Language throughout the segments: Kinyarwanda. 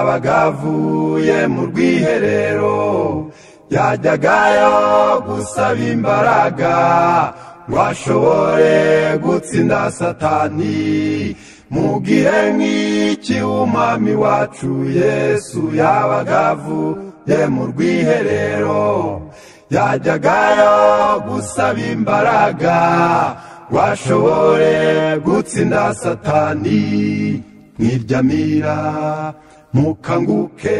abagavuye mu rwiherero yajyagayo gusaba imbaraga ngo ashobore gutsinda satani mu gihe nk'iki umwami wacu yesu yabagavuye mu rwiherero yajyagayo gusaba imbaraga ngo ashobore gutsinda satani nk'iryamira mukanguke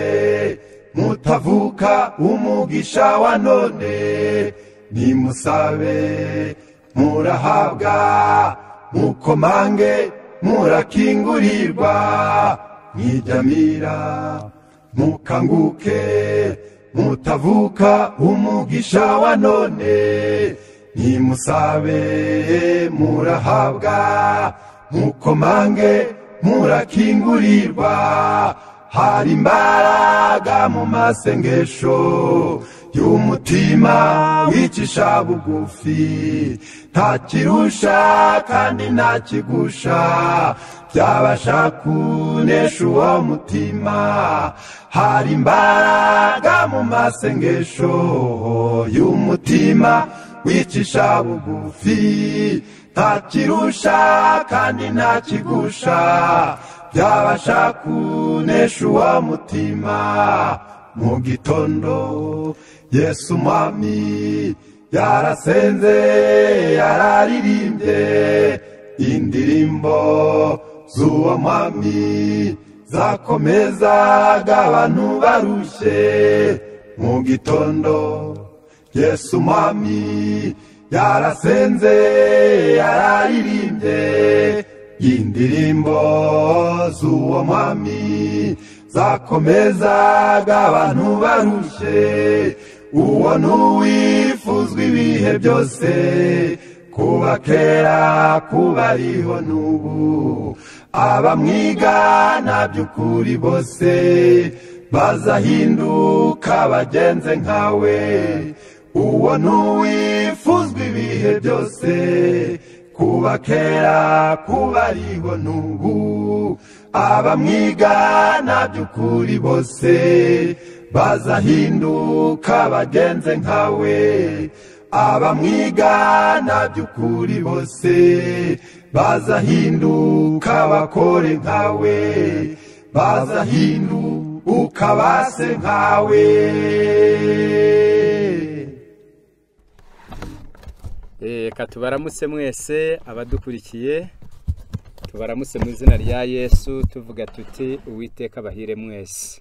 mutavuka umugisha wa none nimusabe murahabwa mukomange murakingurirwa mwijyamira mukanguke mutavuka umugisha wa none nimusabe murahabwa mukomange murakingurirwa hari imbaraga mu masengesho y'umutima wicisha bugufi nta kirusha kandi nta kigusha byabasha kunesha uwo mutima hari imbaraga mu masengesho y'umutima wicisha bugufi nta kirusha kandi nta kigusha byabasha kunesha uwa mutima mu gitondo yesu umwami yarasenze yararirimbye indirimbo z'uwo mwami zakomezaga abantu barushye mu gitondo yesu umwami yarasenze yararirimbye indirimbo z'uwo mwami zakomezaga abantu barushe uwo n'uwifuzwa ibihe byose kuba kera kuba ariho n'ubu abamwigana by'ukuri bose bazahinduka bagenze nkawe uwo n'uwifuzwa ibihe byose kuba kera kuba aribo n'ubu abamwiga nta by'ukuri bose bazahinduka bagenze nkawe abamwiga nta by'ukuri bose bazahinduka bakore nkawe bazahinduka base nkawe reka tubaramutse mwese abadukurikiye tubaramutse mu izina rya yesu tuvuga tuti uwiteka abahire mwese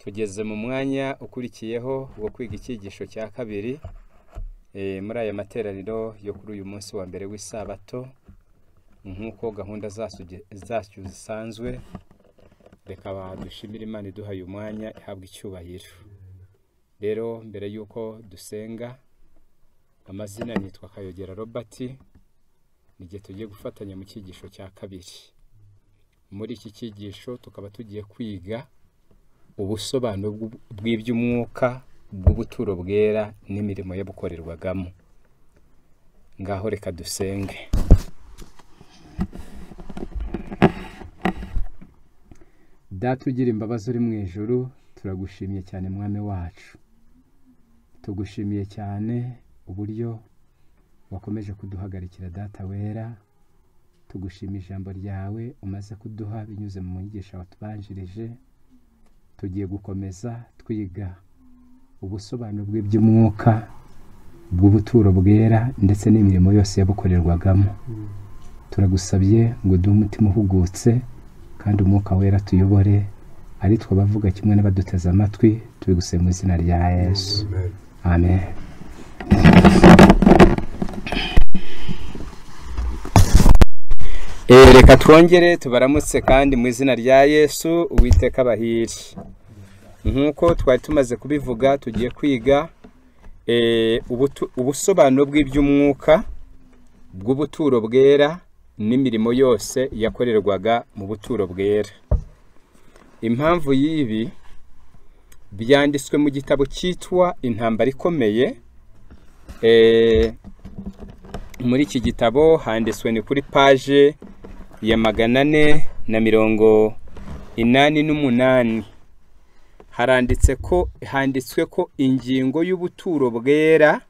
tugeze mu mwanya ukurikiyeho wo kwiga icyigisho cya kabiri eh, muri aya materaniro yo kuri uyu munsi wa mbere w'isabato nk'uko gahunda zacu zisanzwe reka dushimire imana iduhaye umwanya ihabwa icyubahiro rero mbere y'uko dusenga amazina nitwa kayogera robert n'igihe tugiye gufatanya mu cyigisho cya kabiri muri iki cyigisho tukaba tugiye kwiga ubusobanuro bw'iby'umwuka bw'ubuturo bwera n'imirimo yo gukorerwagamo ngaho reka dusenge data ugira imbabazi uri mu ijoro turagushimiye cyane mwami wacu tugushimiye cyane uburyo wakomeje kuduhagarikira data wera tugushima ijambo ryawe umaze kuduha binyuze mu mwigisha watubanjirije tugiye gukomeza twiga ubusobanuro bw'iby'umwuka bw'ubuturo bwera ndetse n'imirimo yose yabukorerwagamo turagusabye ngo duhe umutima uhugutse kandi umwuka wera tuyobore ari twe abavuga kimwe n'abaduteze amatwi tubiguse izina rya yesu amen Eh, reka twongere tubaramutse kandi mu izina rya yesu uwiteka abahiri nk'uko twari tumaze kubivuga tugiye kwiga eh, ubusobanuro bw'iby'umwuka bw'ubuturo bwera n'imirimo yose yakorerwaga mu buturo bwera impamvu y'ibi byanditswe mu gitabo cyitwa intambara ikomeye Eh, muri iki gitabo handitswe ni kuri paje ya magana ane na mirongo inani n'umunani haranditse ko handitswe ko ingingo y'ubuturo bwera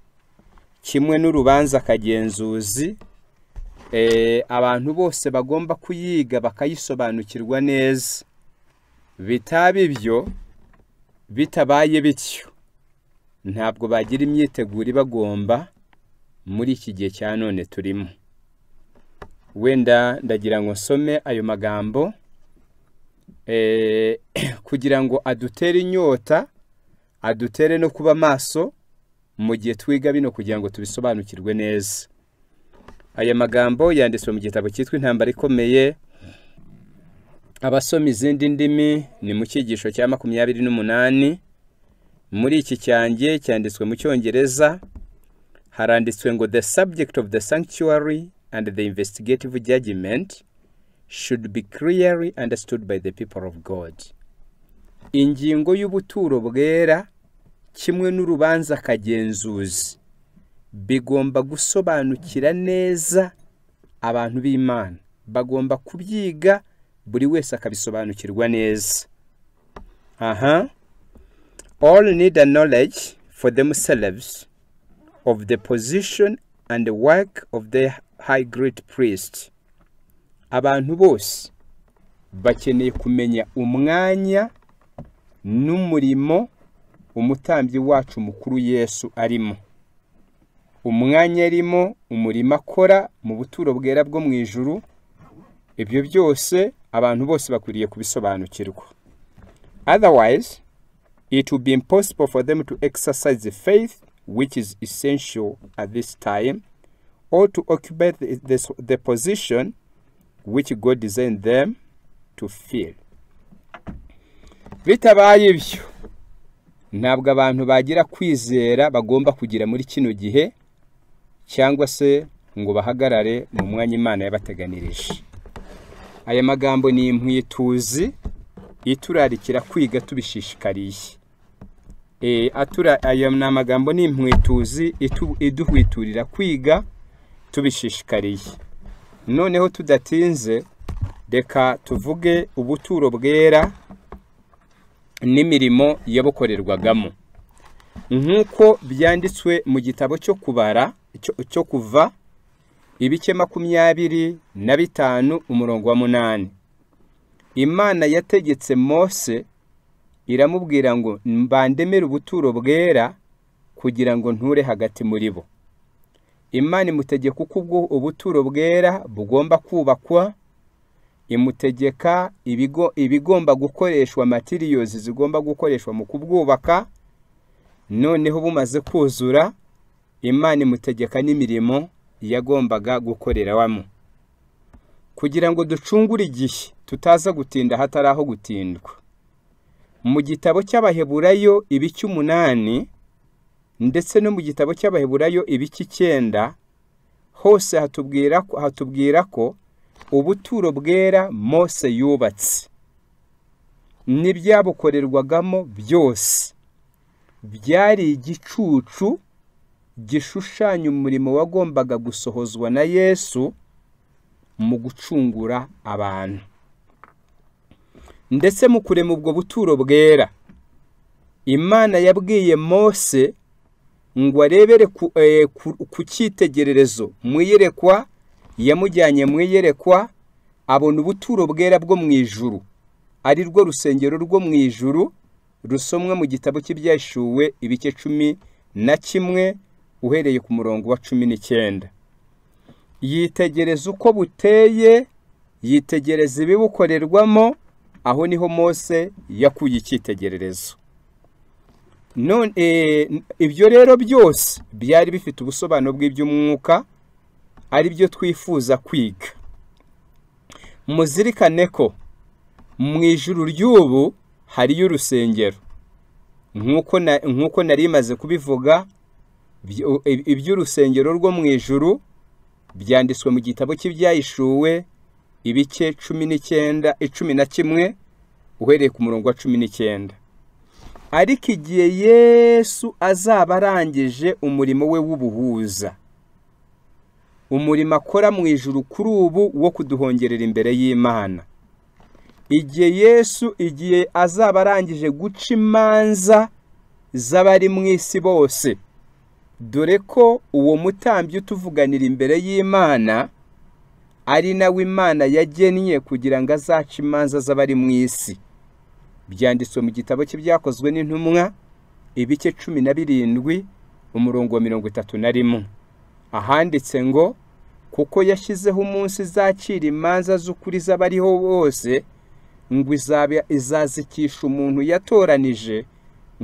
kimwe n'urubanza akagenzuzi eh, abantu bose bagomba kuyiga bakayisobanukirwa neza bitaba ibyo bitabaye bityo ntabwo bagira imyiteguro ibagomba muri iki gihe cya none turimo wenda ndagira ngo nsome ayo magambo eh, kugira ngo adutere inyota adutere no kuba maso mu gihe twiga bino kugira ngo tubisobanukirwe neza aya magambo yanditswe mu gitabo cyitwa intambara ikomeye abasoma izindi ndimi ni mu cyigisho cya makumyabiri n'umunani muri iki cyanjye cyanditswe mu cyongereza haranditswe ngo the subject of the sanctuary and the investigative judgment should be clearly understood by the people of god ingingo y'ubuturo bwera kimwe n'urubanza akagenzuzi, bigomba gusobanukira neza abantu b'imana bagomba kubyiga buri wese akabisobanukirwa neza aha all need a knowledge for themselves of the position and the work of the high great priest abantu bose bakeneye kumenya umwanya n'umurimo umutambyi wacu mukuru yesu arimo umwanya arimo umurimo akora mu buturo bwera bwo mu ijuru ibyo byose abantu bose bakwiriye kubisobanukirwa otherwise it would be impossible for them to exercise the faith which is essential at this time or to occupy the, the, the position which God designed them to fill bitabaye ibyo ntabwo abantu bagira kwizera bagomba kugira muri kino gihe cyangwa se ngo bahagarare mu mwanya imana yabateganirije aya magambo ni imyituzi iturarikira kwiga tubishishikariye E, atura aya ni amagambo ni inkwetuzi iduhwiturira kwiga tubishishikariye noneho tudatinze reka tuvuge ubuturo bwera n'imirimo yabukorerwagamo nk'uko byanditswe mu gitabo cyo kubara cyo kuva ibice makumyabiri na bitanu umurongo wa munani imana yategetse mose iramubwira ngo mbandemere ubuturo bwera kugira ngo nture hagati muri bo imana imutegeka uko ubwo ubuturo bwera bugomba kubakwa imutegeka ibigomba gukoreshwa matiriyozi zigomba gukoreshwa mu kubwubaka noneho bumaze kuzura imana imutegeka n'imirimo yagombaga gukorerawamo kugira ngo ducungure igihe tutaza gutinda hatari aho gutindwa mu gitabo cy'abaheburayo ibice umunani ndetse no mu gitabo cy'abaheburayo ibiki icyenda hose hatubwira ko hatubwira ko ubuturo bwera mose yubatse n'ibyabukorerwagamo byose byari igicucu gishushanya umurimo wagombaga gusohozwa na yesu mu gucungura abantu ndetse mu kurema ubwo buturo bwera imana yabwiye mose ngo arebere ku eh, cyitegererezo mu iyerekwa yamujyanye mu iyerekwa abona ubuturo bwera bwo mu ijuru ari rwo rusengero rwo mu ijuru rusomwa mu gitabo cy'ibyashuwe ibice cumi na kimwe uhereye ku murongo wa cumi n'icyenda yitegereza uko buteye yitegereza ibibukorerwamo aho niho mose yakuye icyitegererezo none eh, ibyo rero byose byari bifite ubusobanuro bw'iby'umwuka ari byo twifuza kwiga muzirikane ko mu ijuru ry'ubu hariyo urusengero nk'uko nari imaze kubivuga iby'urusengero rwo mu ijuru byanditswe mu gitabo cy'ibyayishuwe ibice cumi n'icyenda icumi eh, na kimwe uhereye ku murongo wa cumi n'icyenda ariko igihe yesu azaba arangije umurimo we w'ubuhuza umurimo akora mu ijuru kuri ubu wo kuduhongerera imbere y'imana igihe yesu igihe azaba arangije guca imanza z'abari mu isi bose dore ko uwo mutambyi utuvuganira imbere y'imana ari nawe imana yagennye kugira ngo azace imanza z'abari mu isi byanditswe mu gitabo cy'ibyakozwe n'intumwa ibice cumi na birindwi umurongo wa mirongo itatu na rimwe ahanditse ngo kuko yashyizeho umunsi izacira imanza z'ukuri z'abariho bose ngo izazikisha umuntu yatoranije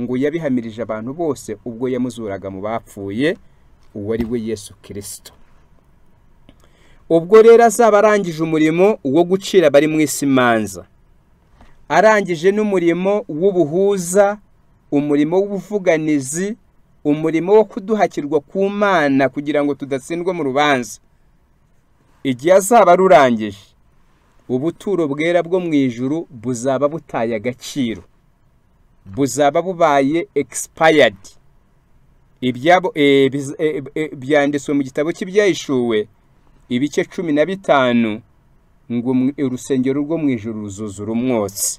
ngo yabihamirije abantu bose ubwo yamuzuraga mu bapfuye uwo ari we yesu kirisito ubwo rero azaba arangije umurimo wo gucira bari mu isi imanza arangije n'umurimo w'ubuhuza umurimo w'ubuvuganizi umurimo wo kuduhakirwa ku mana kugira ngo tudatsindwa mu rubanza igihe azaba arurangije ubuturo bwera bwo mu ijuru buzaba butaye agaciro buzaba bubaye expired eh, eh, eh, byanditswe mu gitabo cy'ibyayishuwe ibice cumi na bitanu ngo urusengero rwo mu ijuru ruzuzura umwotsi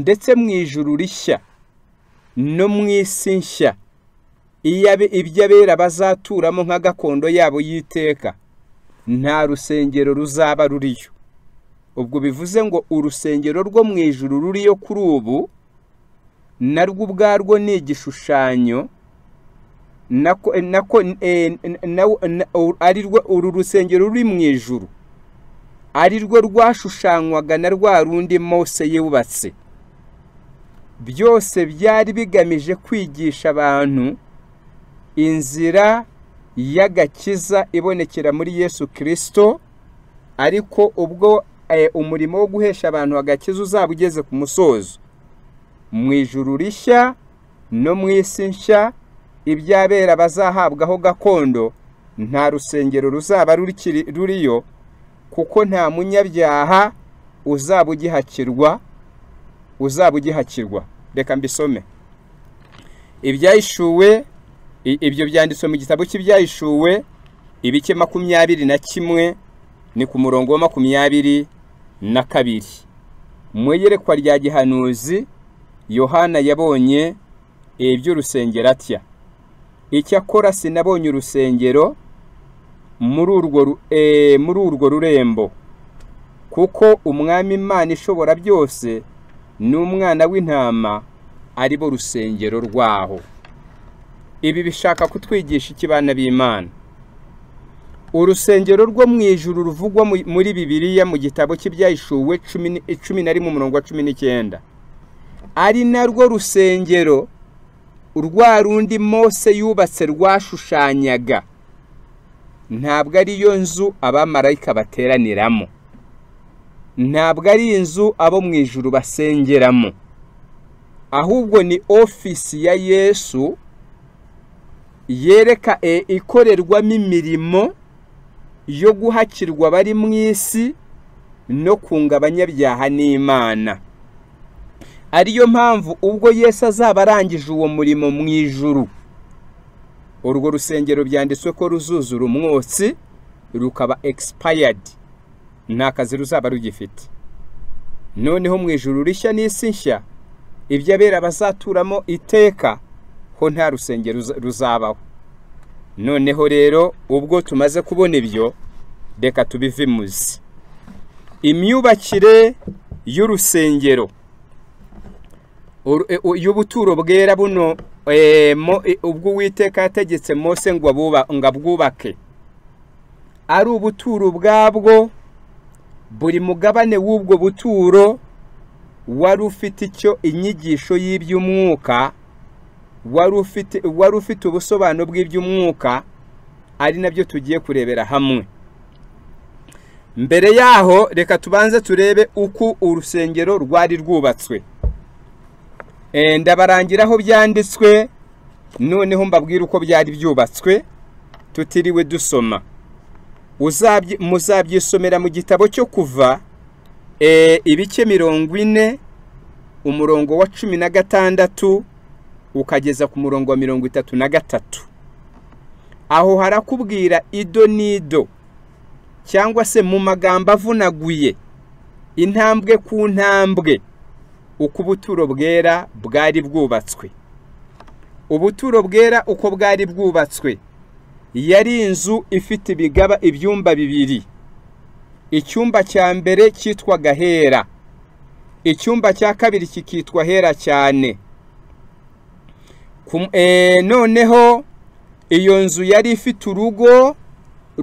ndetse mu ijuru rishya no mu isi nshya ibyo abera bazaturamo nka gakondo yabo y'iteka nta rusengero ruzaba ruriyo ubwo bivuze ngo urusengero rwo mu ijuru ruriyo kuri ubu narwo ubwarwo ni igishushanyo Eh, ari rwo uru rusengero ruri mu ijuru ari rwo rwashushanywaga na rwa rundi mose yubatse byose byari bigamije kwigisha abantu inzira y'agakiza ibonekera muri yesu kirisito ariko ubwo eh, umurimo wo guhesha abantu agakiza uzaba ugeze ku musozo mu ijuru rishya no mu isi nshya iby'abera bazahabwaho gakondo nta rusengero ruzaba ruriyo kuko nta munyabyaha uzaba ugihakirwa uzaba ugihakirwa reka mbisome ibyahishuwe ibyo byanditswe mu gitabo cy'ibyahishuwe ibice makumyabiri na kimwe ni ku murongo wa makumyabiri na kabiri mu iyerekwa rya gihanuzi yohana yabonye iby'urusengero atya icyakora sinabonye urusengero e, muri urwo rurembo kuko umwami imana ishobora byose n'umwana w'intama ari bo rusengero rwaho ibi bishaka kutwigisha ikibana b'imana urusengero rwo mu ijuru ruvugwa muri bibiliya mu gitabo cy'ibyayishuwe cumi na rimwe umurongo wa cumi n'icyenda ari narwo rusengero urwa rundi mose yubatse rwashushanyaga ntabwo ari yo nzu abamarayika bateraniramo ntabwo ari inzu abo mu ijuru basengeramo ahubwo ni ofisi ya yesu yereka e ikorerwamo imirimo yo guhakirwa abari mu isi no kunga abanyabyaha n'imana ariyo mpamvu ubwo Yesu azaba arangije uwo murimo mu ijuru urwo rusengero byanditswe ko ruzuzura umwotsi rukaba egisipayadi nta kazi ruzaba rugifite noneho mu ijuru rishya n'isi nshya ibyo abera bazaturamo iteka ho nta rusengero ruzabaho noneho rero ubwo tumaze kubona ibyo reka tubivimuze imyubakire y'urusengero E, iyo ubuturo bwera buno e, e, ubwo uwiteka yategetse mose ngo abwubake ari ubuturo ubwabwo buri mugabane w'ubwo buturo wari ufite icyo inyigisho y'iby'umwuka wari ufite ubusobanuro bw'iby'umwuka ari nabyo tugiye kurebera hamwe mbere yaho reka tubanze turebe uko urusengero rwari rwubatswe Eh, ndabarangiraho byanditswe noneho mbabwira uko byari byubatswe tutiriwe dusoma muzabyisomera mu gitabo cyo kuva eh, ibice mirongo ine umurongo wa cumi na gatandatu ukageza ku murongo wa mirongo itatu na gatatu aho harakubwira ido n'ido cyangwa se mu magambo avunaguye intambwe ku ntambwe uko ubuturo bwera bwari bwubatswe ubuturo bwera uko bwari bwubatswe yari inzu ifite ibigaba ibyumba bibiri icyumba cya mbere cyitwa gahera icyumba cya kabiri kikitwa hera cyane e, noneho iyo nzu yari ifite urugo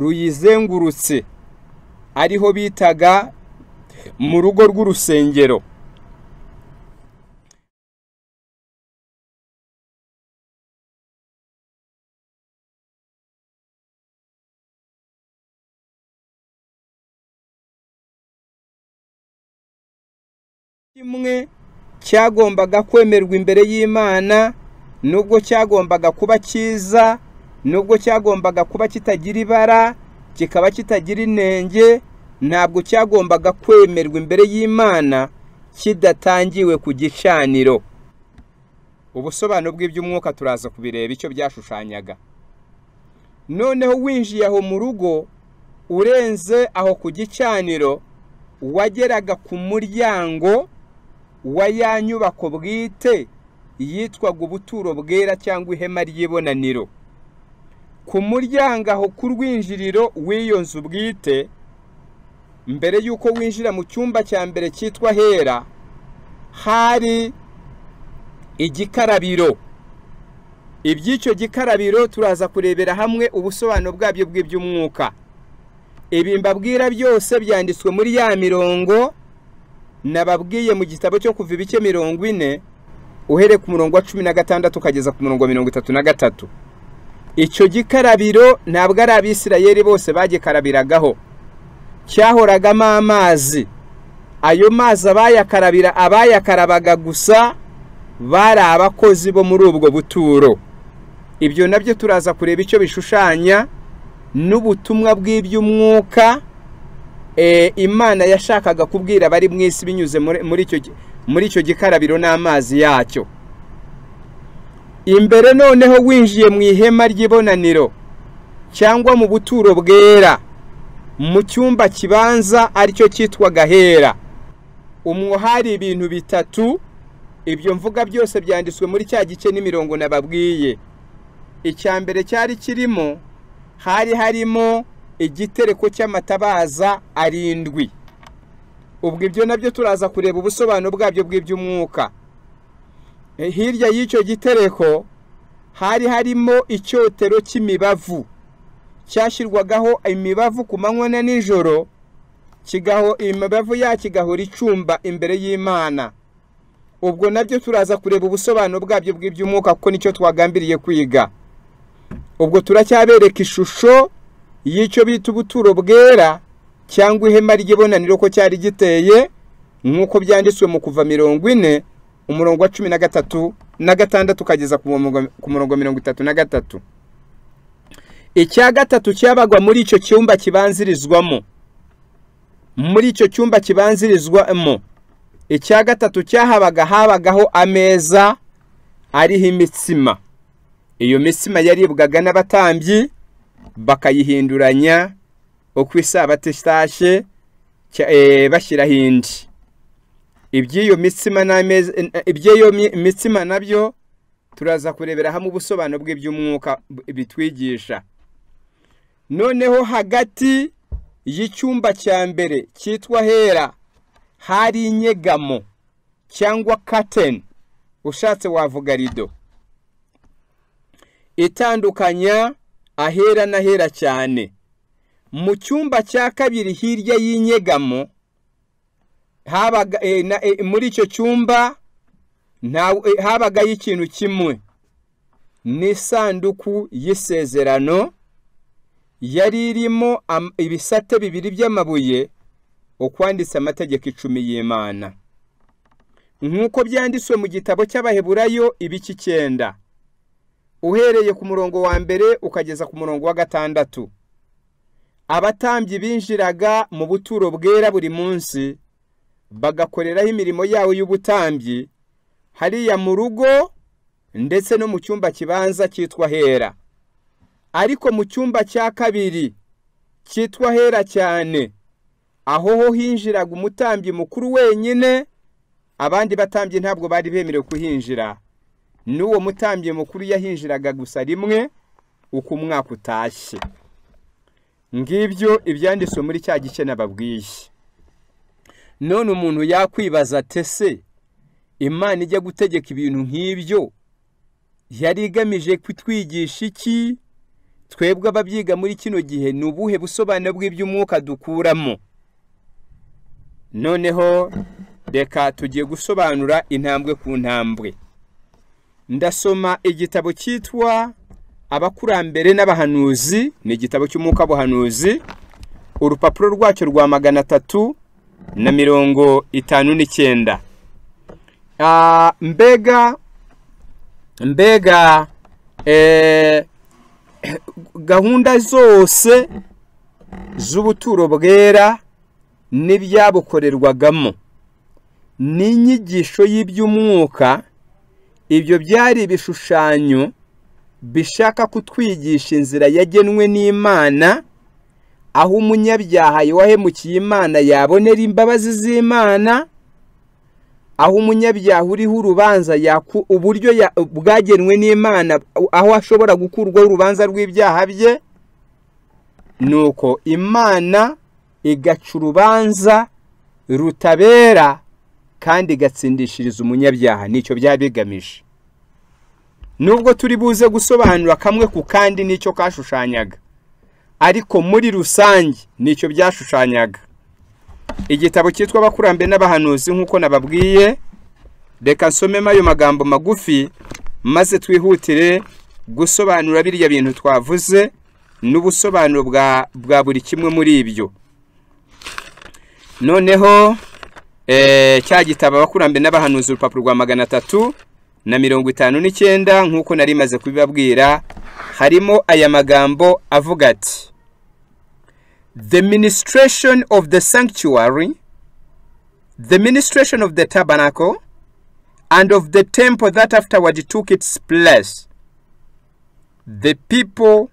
ruyizengurutse ariho bitaga mu rugo rw'urusengero n'umwe cyagombaga kwemerwa imbere y'imana nubwo cyagombaga kuba cyiza nubwo cyagombaga kuba kitagira ibara kikaba kitagira inenge ntabwo cyagombaga kwemerwa imbere y'imana kidatangiwe ku gicaniro ubusobanuro bw'iby'umwuka turaza kubireba icyo byashushanyaga noneho winjiye aho mu rugo urenze aho ku gicaniro wageraga ku muryango wa ya nyubako bwite yitwaga ubuturo bwera cyangwa ihema ry'ibonaniro ku muryango aho ku rwinjiriro w'iyo nzu bwite mbere y'uko winjira mu cyumba cya mbere cyitwa hera hari igikarabiro iby'icyo gikarabiro turaza kurebera hamwe ubusobanuro bwabyo bw'iby'umwuka ibi mbabwira byose byanditswe muri ya mirongo nababwiye mu gitabo cyo kuva ibice mirongo ine uhereye ku murongo wa cumi na gatandatu ukageza ku murongo wa mirongo itatu na gatatu icyo gikarabiro ntabwo ari abisirayeri bose bagikarabiragaho cyahoragamo amazi ayo mazi abayakarabira abayakarabaga gusa bari abakozi bo muri ubwo buturo ibyo nabyo turaza kureba icyo bishushanya n'ubutumwa bw'iby'umwuka Eh, imana yashakaga kubwira abari mu isi binyuze muri icyo gikarabiro n'amazi yacyo imbere noneho winjiye mu ihema ry'ibonaniro cyangwa mu buturo bwera mu cyumba kibanza aricyo cyitwa gahera umwo hari ibintu bitatu ibyo mvuga byose byanditswe muri cya gice n'imirongo nababwiye icya mbere cyari kirimo hari harimo igitereko cy'amatabaza arindwi ubwo ibyo nabyo turaza kureba ubusobanuro bwabyo bw'iby'umwuka hirya y'icyo gitereko hari harimo icyotero cy'imibavu cyashyirwagaho imibavu ku manywa na nijoro imibavu yacyo igahora icumba imbere y'imana ubwo nabyo turaza kureba ubusobanuro bwabyo bw'iby'umwuka kuko nicyo twagambiriye kwiga ubwo turacyabereka ishusho y'icyo bita ubuturo bwera cyangwa ihema ry'ibonaniro ko cyari giteye nk'uko byanditswe mu kuva mirongo ine umurongo wa cumi na gatatu na gatandatu ukageza ku murongo mirongo itatu na gatatu icya gatatu cyabagwa muri icyo cyumba kibanzirizwamo muri icyo cyumba kibanzirizwamo icya gatatu cyahabaga habagaho ameza ariho imitsima iyo mitsima yaribwaga n'abatambyi bakayihinduranya uko isabato ishyashye e, bashyiraho indi iby'iyo mitsima e, iby'iyo mitsima nabyo turaza kurebera hamwe ubusobanuro bw'iby'umwuka bitwigisha noneho hagati y'icyumba cya mbere cyitwa hera hari inyegamo cyangwa kateni ushatse wavuga rido itandukanya ahera n'ahera cyane mu cyumba cya kabiri hirya y'inyegamo eh, eh, muri icyo cyumba eh, habagayo ikintu kimwe n'isanduku y'isezerano yari irimo ibisate bibiri by'amabuye ukwanditse amategeko icumi y'imana nk'uko byanditswe mu gitabo cy'abaheburayo ibiki cyenda uhereye ku murongo wa mbere ukageza ku murongo wa gatandatu abatambyi binjiraga mu buturo bwera buri munsi bagakoreraho imirimo yabo y'ubutambyi hariya mu rugo ndetse no mu cyumba kibanza cyitwa hera ariko mu cyumba cya kabiri cyitwa hera cyane aho ho hinjiraga umutambyi mukuru wenyine abandi batambyi ntabwo bari bemerewe kuhinjira n'uwo mutambyi mukuru yahinjiraga gusa rimwe uko umwaka utashye ngibyo ibyanditswe muri cya gice nababwiye none umuntu yakwibaza se imana ijya gutegeka ibintu nk'ibyo yari igamije kutwigisha iki twebwe ababyiga muri kino gihe ni ubuhe busobanuro bw'iby'umwuka dukuramo noneho reka tugiye gusobanura intambwe ku ntambwe ndasoma igitabo cyitwa abakurambere n'abahanuzi ni igitabo cy'umwuka w'abahanuzi urupapuro rwacyo rwa magana atatu na mirongo itanu n'icyenda ah, mbega mbega eh, gahunda zose z'ubuturo bwera n'ibyabukorerwagamo n'inyigisho y'iby'umwuka ibyo byari ibishushanyo bishaka kutwigisha inzira yagenwe n'imana aho umunyabyaha wahemukiye imana yabonera imbabazi z'imana aho umunyabyaha uriho urubanza uburyo bwagenwe n'imana aho ashobora gukurwaho urubanza rw'ibyaha bye nuko imana igaca urubanza rutabera kandi igatsindishiriza umunyabyaha nicyo byaba nubwo turi buze gusobanura kamwe ku kandi nicyo kashushanyaga ariko muri rusange nicyo byashushanyaga igitabo cyitwa abakurambere n'abahanuzi nk'uko nababwiye reka nsomemo ayo magambo magufi maze twihutire gusobanura biriya bintu twavuze n'ubusobanuro bwa buri kimwe muri ibyo noneho Eh, cya gitabo abakurambere n'abahanuzi urupapuro rwa magana atatu na mirongo itanu n'icyenda nk'uko nari maze kubibabwira harimo aya magambo avuga ati the ministration of the sanctuary the ministration of the tabernacle and of the temple that afterward took its place the people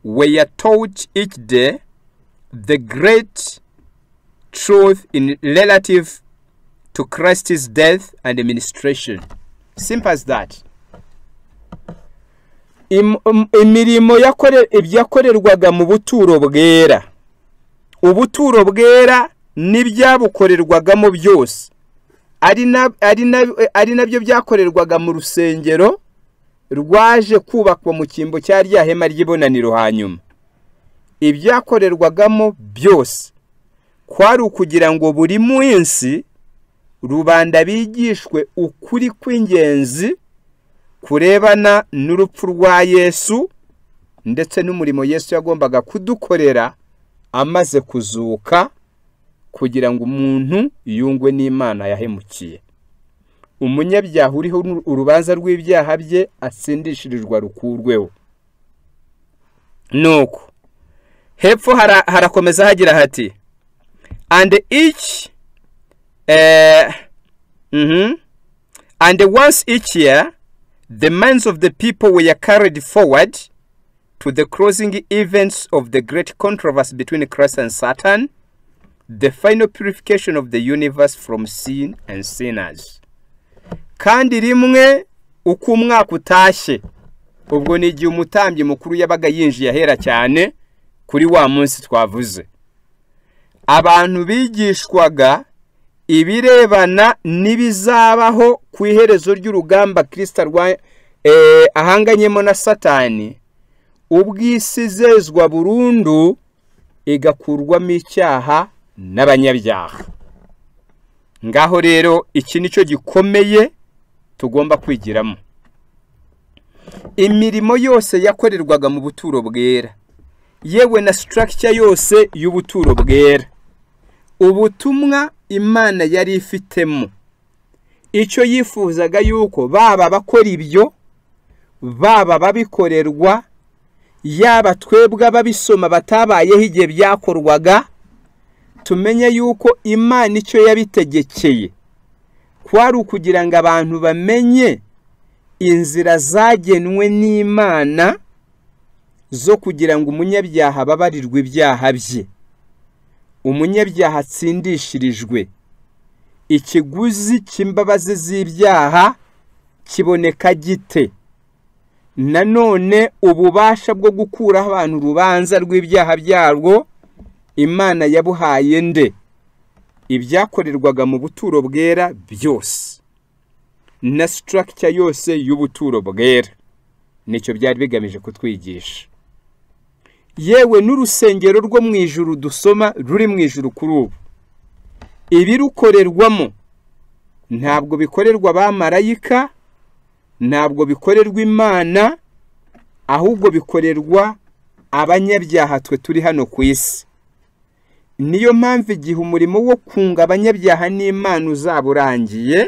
were taught each day the great truth in relative to Christ's death and administration. Simple as that. imirimo ibyakorerwaga mu buturo bwera ubuturo bwera n'ibyabukorerwagamo byose ari na ari nabyo byakorerwaga mu rusengero rwaje kubakwa mu cyimbo cya rya hema ry'ibonaniro hanyuma ibyakorerwagamo byose kwari ukugira ngo buri munsi rubanda bigishwe ukuri kw'ingenzi kurebana n'urupfu rwa yesu ndetse n'umurimo yesu yagombaga kudukorera amaze kuzuka kugira ngo umuntu yungwe n'imana yahemukiye umunyabyaha uriho urubanza rw'ibyaha bye atsindishirizwa rukurweho nuko hepfo harakomeza hagira hati and each uh, mm -hmm, and once each year the minds of the people were carried forward to the closing events of the great controversy between Christ and Satan, the final purification of the universe from sin and sinners. kandi rimwe uko umwaka utashye ubwo ni igihe umutambyi mukuru yabaga yinjiye ahera cyane kuri wa munsi twavuze abantu bigishwaga ibirebana n'ibizabaho ku iherezo ry'urugamba kirisita eh, ahanganyemo na satani ubwisizezwa burundu igakurwamo icyaha n'abanyabyaha ngaho rero iki ni cyo gikomeye tugomba kwigiramo imirimo yose yakorerwaga mu buturo bwera yewe na sitarakica yose y'ubuturo bwera ubutumwa imana yari ifitemo icyo yifuzaga yuko baba bakora ibyo baba babikorerwa yaba twebwe babisoma batabayeho igihe byakorwaga tumenye yuko imana icyo yabitegekeye kwari ukugira ngo abantu bamenye inzira zagenwe n'imana zo kugira ngo umunyabyaha ababarirwe ibyaha bye umunyabyaha atsindishirijwe ikiguzi cy'imbabazi z'ibyaha kiboneka gite nanone ububasha bwo gukuraho abantu urubanza rw'ibyaha byarwo imana yabuhaye nde ibyakorerwaga mu buturo bwera byose na sitarakica yose y'ubuturo bwera nicyo byari bigamije kutwigisha yewe n'urusengero rwo mu ijuru dusoma ruri mu ijuru kuri ubu ibirukorerwamo ntabwo bikorerwa abamarayika ntabwo bikorerwa imana ahubwo bikorerwa abanyabyaha twe turi hano ku isi niyo mpamvu igihe umurimo wo kunga abanyabyaha n'imana uzaba urangiye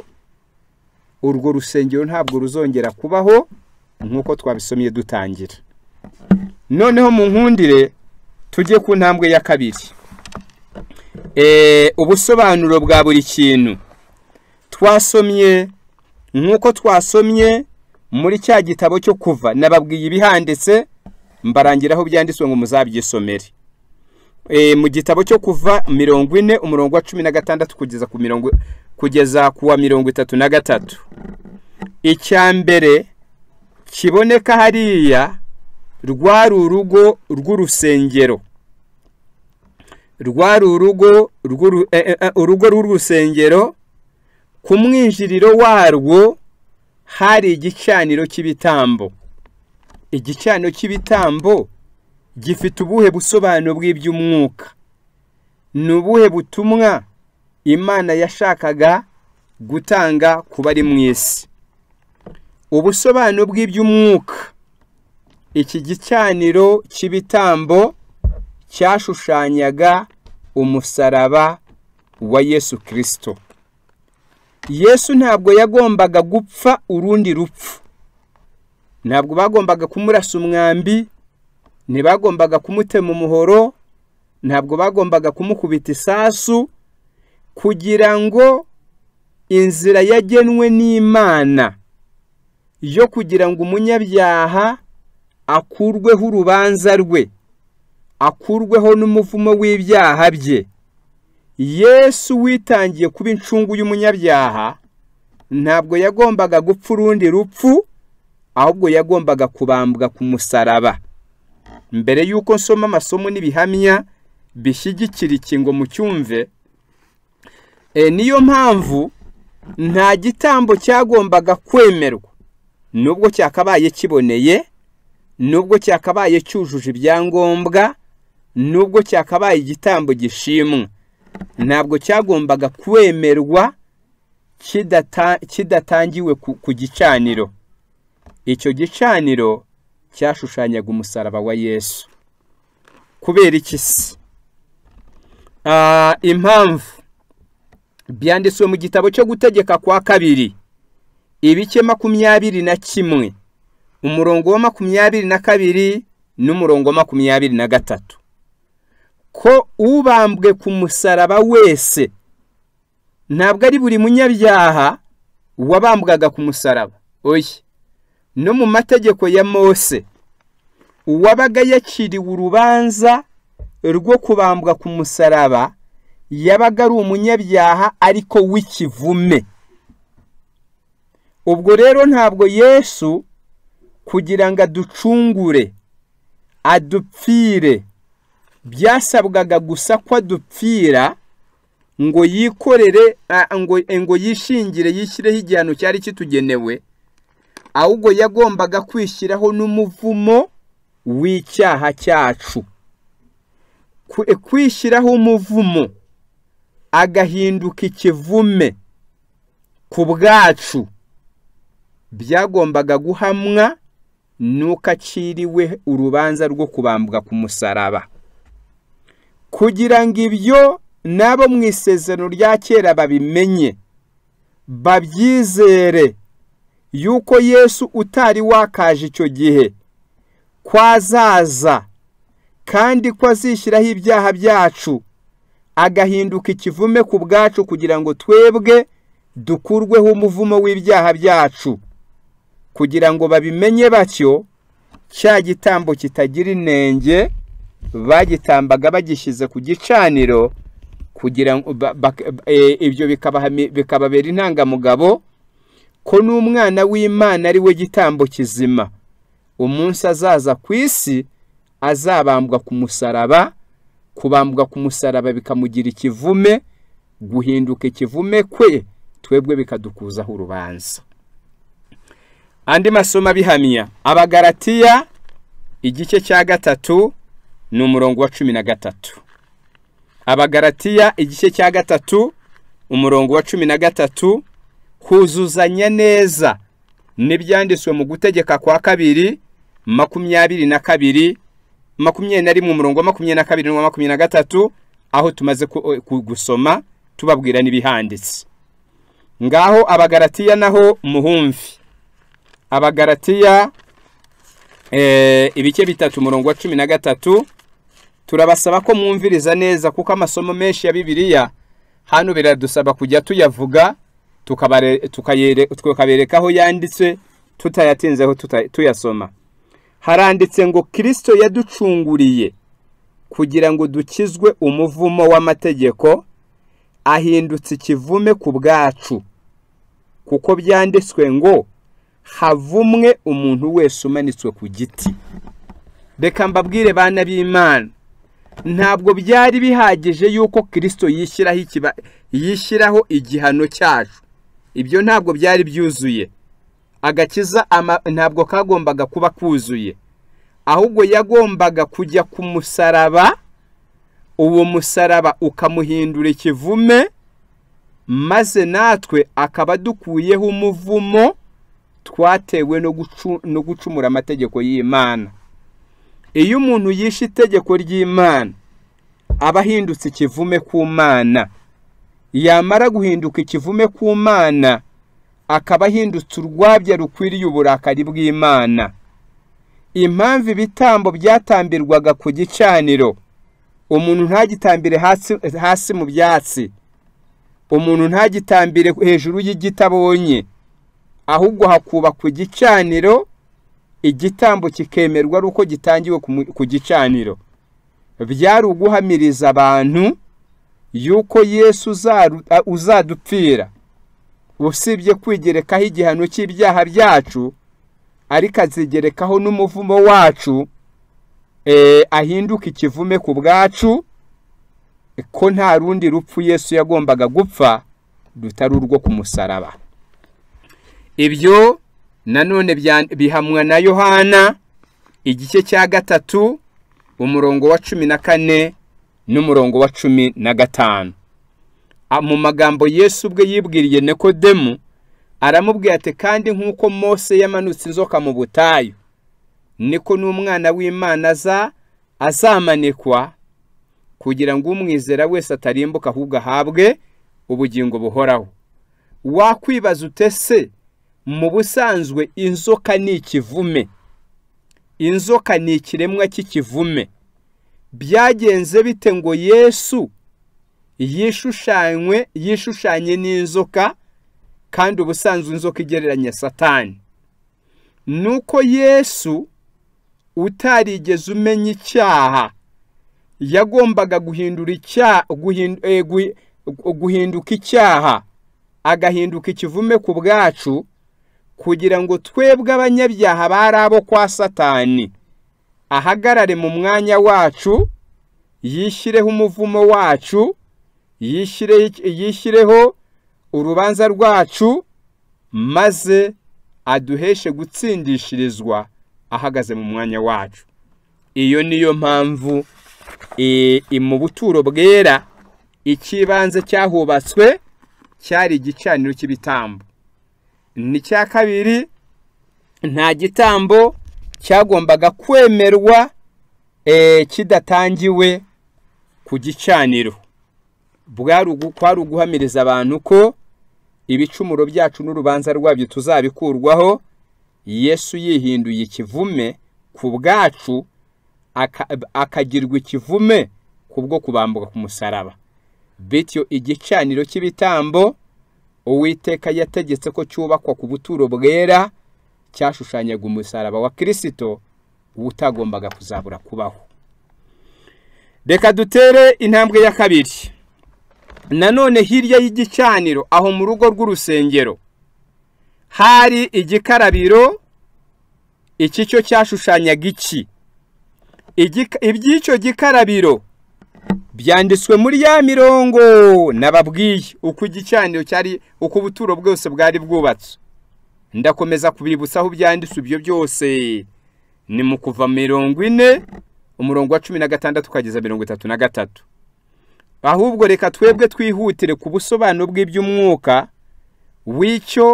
urwo rusengero ntabwo ruzongera kubaho nk'uko twabisomye dutangira noneho mu nkundire tujye ku ntambwe ya kabiri eh, ubusobanuro bwa buri kintu twasomye nk'uko twasomye muri cya gitabo cyo kuva nababwiye ibihanditse mbarangiraho byanditswe ngo muzabyisobere eh, mu gitabo cyo kuva mirongo ine umurongo wa cumi na gatandatu kugeza ku mirongo kugeza ku wa mirongo itatu na gatatu icya mbere kiboneka hariya rwari urugo rw'urusengero rwari urugo eh, eh, eh, urugo rw'urusengero ku mwinjiriro warwo hari igicaniro cy'ibitambo igicaniro cy'ibitambo gifite ubuhe busobanuro bw'iby'umwuka ni ubuhe butumwa imana yashakaga gutanga ku bari mu isi ubusobanuro bw'iby'umwuka iki gicaniro cy'ibitambo cyashushanyaga umusaraba wa yesu kirisito yesu ntabwo yagombaga gupfa urundi rupfu ntabwo bagombaga kumurasa umwambi ntibagombaga kumutema umuhoro ntabwo bagombaga kumukubita isasu kugira ngo inzira yagenwe n'imana yo kugira ngo umunyabyaha akurweho urubanza rwe akurweho n'umuvumo w'ibyaha bye yesu witangiye kuba incungu y'umunyabyaha ntabwo yagombaga gupfa urundi rupfu ahubwo yagombaga kubambwa ku musaraba mbere y'uko nsoma amasomo n'ibihamya bishyigikira ikingo mu cyumve e, niyo mpamvu nta gitambo cyagombaga kwemerwa nubwo cyakabaye kiboneye nubwo cyakabaye cyujuje ibyangombwa nubwo cyakabaye igitambo gishimwa ntabwo cyagombaga kwemerwa kidatangiwe ku gicaniro icyo gicaniro cyashushanyaga umusaraba wa yesu kubera iki se ah, impamvu byanditswe mu gitabo cyo gutegeka kwa kabiri ibice makumyabiri na kimwe umurongo wa makumyabiri na kabiri n'umurongo wa makumyabiri na gatatu ko ubambwe ku musaraba wese ntabwo ari buri munyabyaha wabambwaga ku musaraba oye no mu mategeko ya mose uwabaga yakiriwe urubanza rwo kubambwa ku musaraba yabaga ari umunyabyaha ariko w'ikivume ubwo rero ntabwo yesu kugira ngo aducungure adupfire byasabwaga gusa ko adupfira ngo yikorere ngo yishingire yishyireho igihano cyari kitugenewe ahubwo yagombaga kwishyiraho n'umuvumo w'icyaha cyacu e, kwishyiraho umuvumo agahinduka ikivume ku bwacu byagombaga guhamwa nuko aciriwe urubanza rwo kubambwa ku musaraba kugira ngo ibyo nabo mu isezerano rya kera babimenye babyizere yuko yesu utari wakaje icyo gihe kwazaza kandi ko azishyiraho ibyaha byacu agahinduka ikivume ku bwacu kugira ngo twebwe dukurweho umuvumo w'ibyaha byacu kugira ngo babimenye batyo cya gitambo kitagira inenge bagitambaga bagishyize ku gicaniro kugira ngo e, ibyo bikababera intangamugabo ko n'umwana w'imana ari we gitambo kizima umunsi azaza ku isi azabambwa ku musaraba kubambwa ku musaraba bikamugira ikivume guhinduka ikivume kwe twebwe bikadukuzaho urubanza andi masomo abihamya abagaratiya igice cya gatatu ni umurongo wa cumi na gatatu abagaratiya igice cya gatatu umurongo wa cumi na gatatu huzuzanya neza n'ibyanditswe mu gutegeka kwa kabiri makumyabiri na kabiri makumyabiri na rimwe umurongo wa makumyabiri na kabiri n'uwa makumyabiri na gatatu aho tumaze eh, gusoma tubabwira n'ibihanditse ngaho abagaratiya naho muhumvi abagaratiya eh, ibice bitatu umurongo wa cumi na gatatu turabasaba ko mwumviriza neza kuko amasomo menshi ya bibiliya hano biradusaba kujya tuyavuga tukabereka aho yanditse tutayatinzeho tuyasoma haranditse ngo kirisito yaducunguriye kugira ngo dukizwe umuvumo w'amategeko ahindutse ikivume ku bwacu kuko byanditswe ngo havumwe umuntu wese umanitswe ku giti reka mbabwire bana b'imana ntabwo byari bihagije yuko kirisito yishyiraho igihano cyacu ibyo ntabwo byari byuzuye agakiza ntabwo kagombaga kuba kuzuye ahubwo yagombaga kujya ku musaraba uwo musaraba ukamuhindura ikivume maze natwe akaba dukuyeho umuvumo twatewe no gucumura amategeko y'imana iyo umuntu yishe itegeko ry'imana aba ahindutse ikivume ku mana yamara guhinduka ikivume ku mana akaba ahindutse urwabya rukwiriye uburakari bw'imana impamvu ibitambo byatambirwaga ku gicaniro umuntu ntagitambire hasi mu byatsi umuntu ntagitambire hejuru y'igiti abonye ahubwo hakubakwa igicaniro igitambo kikemerwa ari uko gitangiwe ku gicaniro byari uguhamiriza abantu yuko yesu uzadupfira usibye kwigerekaho igihano cy'ibyaha byacu ariko azigerekaho n'umuvumo wacu e, ahinduka ikivume ku bwacu ko nta rundi rupfu yesu yagombaga gupfa rutari urwo ku musaraba ibyo nanone bihamwa na yohana igice cya gatatu umurongo wa cumi na kane n'umurongo wa cumi na gatanu mu magambo yesu ubwe yibwiriye nekodemu aramubwira ati kandi nk'uko mose yamanutse inzoka mu butayu niko n'umwana w'imana aza azamanikwa kugira ngo umwizera wese atarimbuka ahubwo ahabwe ubugingo buhoraho wakwibaza utese mu busanzwe inzoka ni ikivume inzoka ni ikiremwa cy'ikivume byagenze bite ngo yesu yishushanywe yishushanye n'inzoka kandi ubusanzwe inzoka igereranya satani nuko yesu utarigeze umenya icyaha yagombaga guhindura icyaha eh, guhinduka icyaha agahinduka ikivume ku bwacu kugira ngo twebwe abanyabyaha bari abo kwa satani ahagarare mu mwanya wacu yishyireho umuvumo wacu yishyireho urubanza rwacu maze aduheshe gutsindishirizwa ahagaze mu mwanya wacu iyo niyo mpamvu mu buturo bwera icy'ibanze cyahubatswe cyari igicaniro cy'ibitambo ni cya kabiri nta gitambo cyagombaga kwemerwa eh, kidatangiwe ku gicaniro kwari uguhamiriza abantu ko ibicumuro byacu n'urubanza rwabyo tuzabikurwaho yesu yihinduye ikivume ku bwacu akagirwa ikivume kubwo kubambuka ku musaraba bityo igicaniro cy'ibitambo uwiteka yategetse ko cyubakwa ku buturo bwera cyashushanyaga umusaraba wa kirisito uba utagombaga kuzabura kubaho reka dutere intambwe ya kabiri nanone hirya y'igicaniro aho mu rugo rw'urusengero hari igikarabiro iki cyo cyashushanyaga iki iby'icyo gikarabiro byanditswe muri ya mirongo nababwiye uko igicaniro cyari uko ubuturo bwose bwari bwubatse ndakomeza kubibutsa aho byanditswe ibyo byose ni mu kuva mirongo ine umurongo wa cumi na gatandatu ukageza mirongo itatu na gatatu ahubwo reka twebwe twihutire ku busobanuro bw'iby'umwuka w'icyo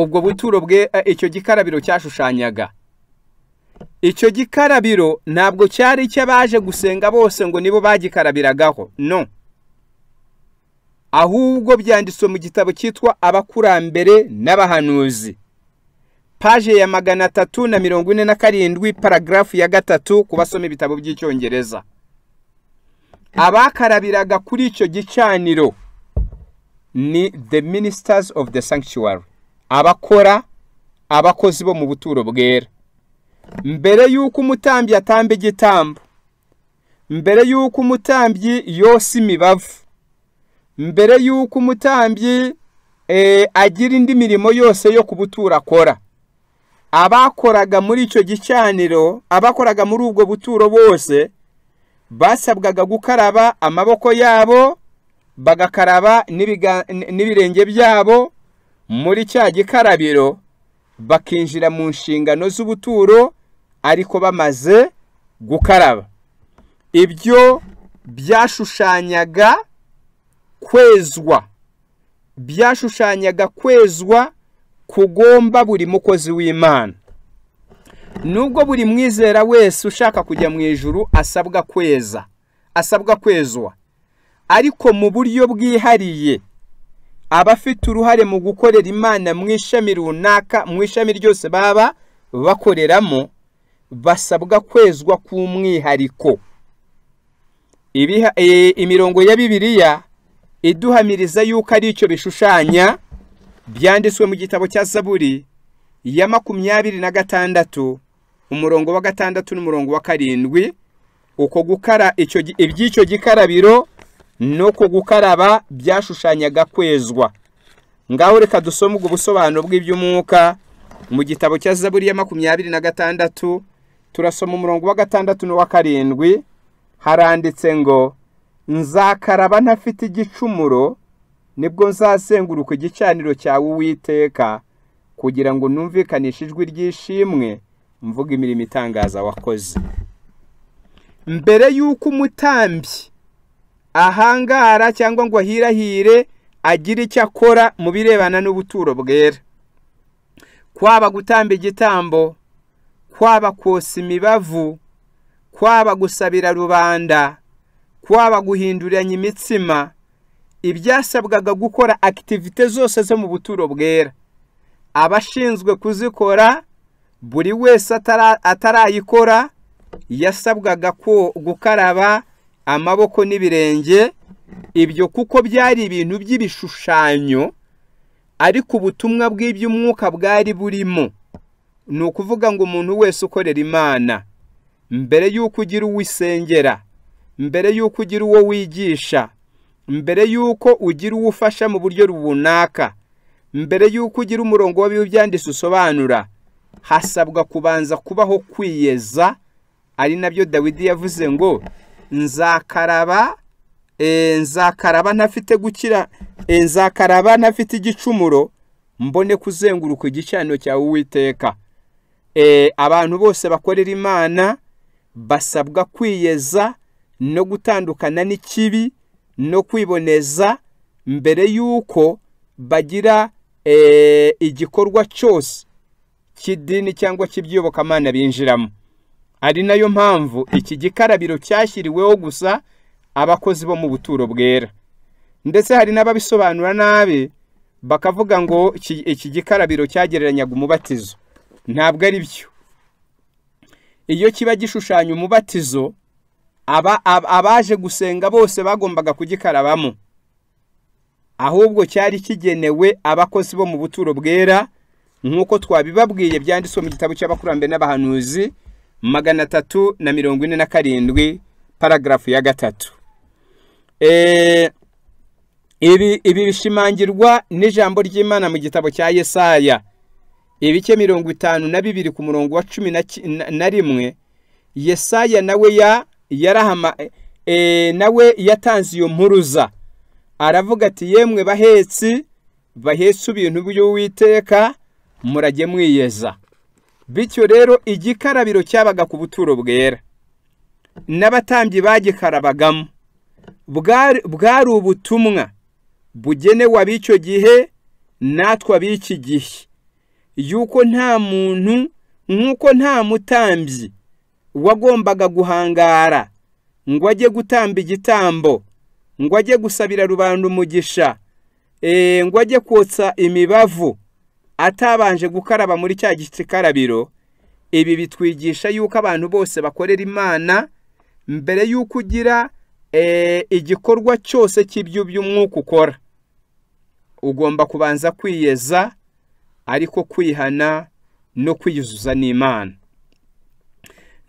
ubwo buturo bwe eh, icyo gikarabiro cyashushanyaga icyo gikarabiro ntabwo cyari icy'abaje gusenga bose ngo nibo bagikarabiragaho no ahubwo byanditswe mu gitabo cyitwa abakurambere n'abahanuzi paje ya magana atatu na mirongo ine na karindwi paragarafu ya gatatu kubasoma ibitabo by'icyongereza abakarabiraga kuri icyo gicaniro ni the ministers of the sanctuary abakora abakozi bo mu buturo bwera mbere y'uko umutambyi atamba igitambo mbere y'uko umutambyi yosa imibavu mbere y'uko umutambyi eh, agira indi mirimo yose yo kubutura akora abakoraga muri icyo gicaniro abakoraga muri ubwo buturo bose basabwaga gukaraba amaboko yabo bagakaraba n'ibirenge byabo muri cya gikarabiro bakinjira mu nshingano z'ubuturo ariko bamaze gukaraba ibyo byashushanyaga kwezwa byashushanyaga kwezwa kugomba buri mukozi w'imana nubwo buri mwizera wese ushaka kujya mu ijuru asabwa kweza asabwa kwezwa ariko mu buryo bwihariye abafite uruhare mu gukorera imana mu ishami runaka mu ishami ryose baba bakoreramo basabwa kwezwa k'umwihariko e, imirongo ya bibiliya iduhamiriza yuko ari icyo bishushanya byanditswe mu gitabo cya zaburi ya makumyabiri na gatandatu umurongo wa gatandatu n'umurongo wa karindwi uko gukara iby'icyo gikarabiro no kugukaraba byashushanyaga kwezwa ngaho reka dusome ubwo busobanuro bw'iby'umwuka mu gitabo cya zaburi ya makumyabiri na gatandatu turasoma umurongo wa gatandatu n'uwa karindwi haranditse ngo nzakaraba ntafite igicumuro nibwo nzasenguruka igicaniro cyawe uwiteka kugira ngo numvikanishe ijwi ry'ishimwe mvuga imirimo itangaza wakoze mbere y'uko umutambyi ahangara cyangwa ngo ahirahire agire icyo akora mu birebana n'ubuturo bwera kwaba gutamba igitambo kwaba kwosa imibavu kwaba gusabira rubanda kwaba guhinduranya imitsima ibyasabwaga gukora akitivite zose zo mu buturo bwera abashinzwe kuzikora buri wese atarayikora yasabwaga ko gukaraba amaboko n'ibirenge ibyo kuko byari ibintu by'ibishushanyo ariko ubutumwa bw'iby'umwuka bwari burimo ni ukuvuga ngo umuntu wese ukorera imana mbere y'uko ugira uwo isengera mbere y'uko ugira uwo wigisha mbere y'uko ugira uwo ufasha mu buryo runaka mbere y'uko ugira umurongo w'abibyanditse usobanura hasabwa kubanza kubaho kwiyeza ari nabyo dawidi yavuze ngo nzakaraba eh, nzakaraba ntafite gukira eh, nzakaraba ntafite igicumuro mbone kuzenguruka igicaniro cyawe uwiteka Eh, abantu bose bakorera imana basabwa kwiyeza no gutandukana n'ikibi no kwiboneza mbere y'uko bagira eh, igikorwa cyose cy'idini cyangwa cy'iby'iyobokamana binjiramo ari nayo mpamvu iki gikarabiro cyashyiriweho gusa abakozi bo mu buturo bwera ndetse hari n'ababisobanura nabi bakavuga ngo iki gikarabiro cyagereranyaga umubatizo ntabwo ari byo iyo kiba gishushanya umubatizo abaje gusenga bose bagombaga kugikarabamo ahubwo cyari kigenewe abakozi bo mu buturo bwera nk'uko twabibabwiye byanditswe mu gitabo cy'abakurambere n'abahanuzi magana atatu na mirongo ine na karindwi paragarafu ya gatatu eh, ibi bishimangirwa n'ijambo ry'imana mu gitabo cya yesaya ibice mirongo itanu na bibiri ku murongo wa cumi na rimwe yesaya nawe ya yarahama e, nawe yatanze iyo mpuruza aravuga ati yemwe bahetsi bahetse ibintu by'uwiteka murajye mwiyeza bityo rero igikarabiro cyabaga ku buturo bwera n'abatambyi bagikarabagamo bwari ubutumwa bugenewe ab'icyo gihe natwe ab'iki gihe yuko nta muntu nk'uko nta mutambyi wagombaga guhangara ngo ajye gutamba igitambo ngo ajye gusabira rubanda umugisha eh, ngo ajye kotsa imibavu atabanje gukaraba muri cya gikarabiro ibi bitwigisha yuko abantu bose bakorera imana mbere y'uko ugira eh, igikorwa cyose cy'ibyo by'umwuka ukora ugomba kubanza kwiyeza ariko kwihana no kwiyuzuza n'imana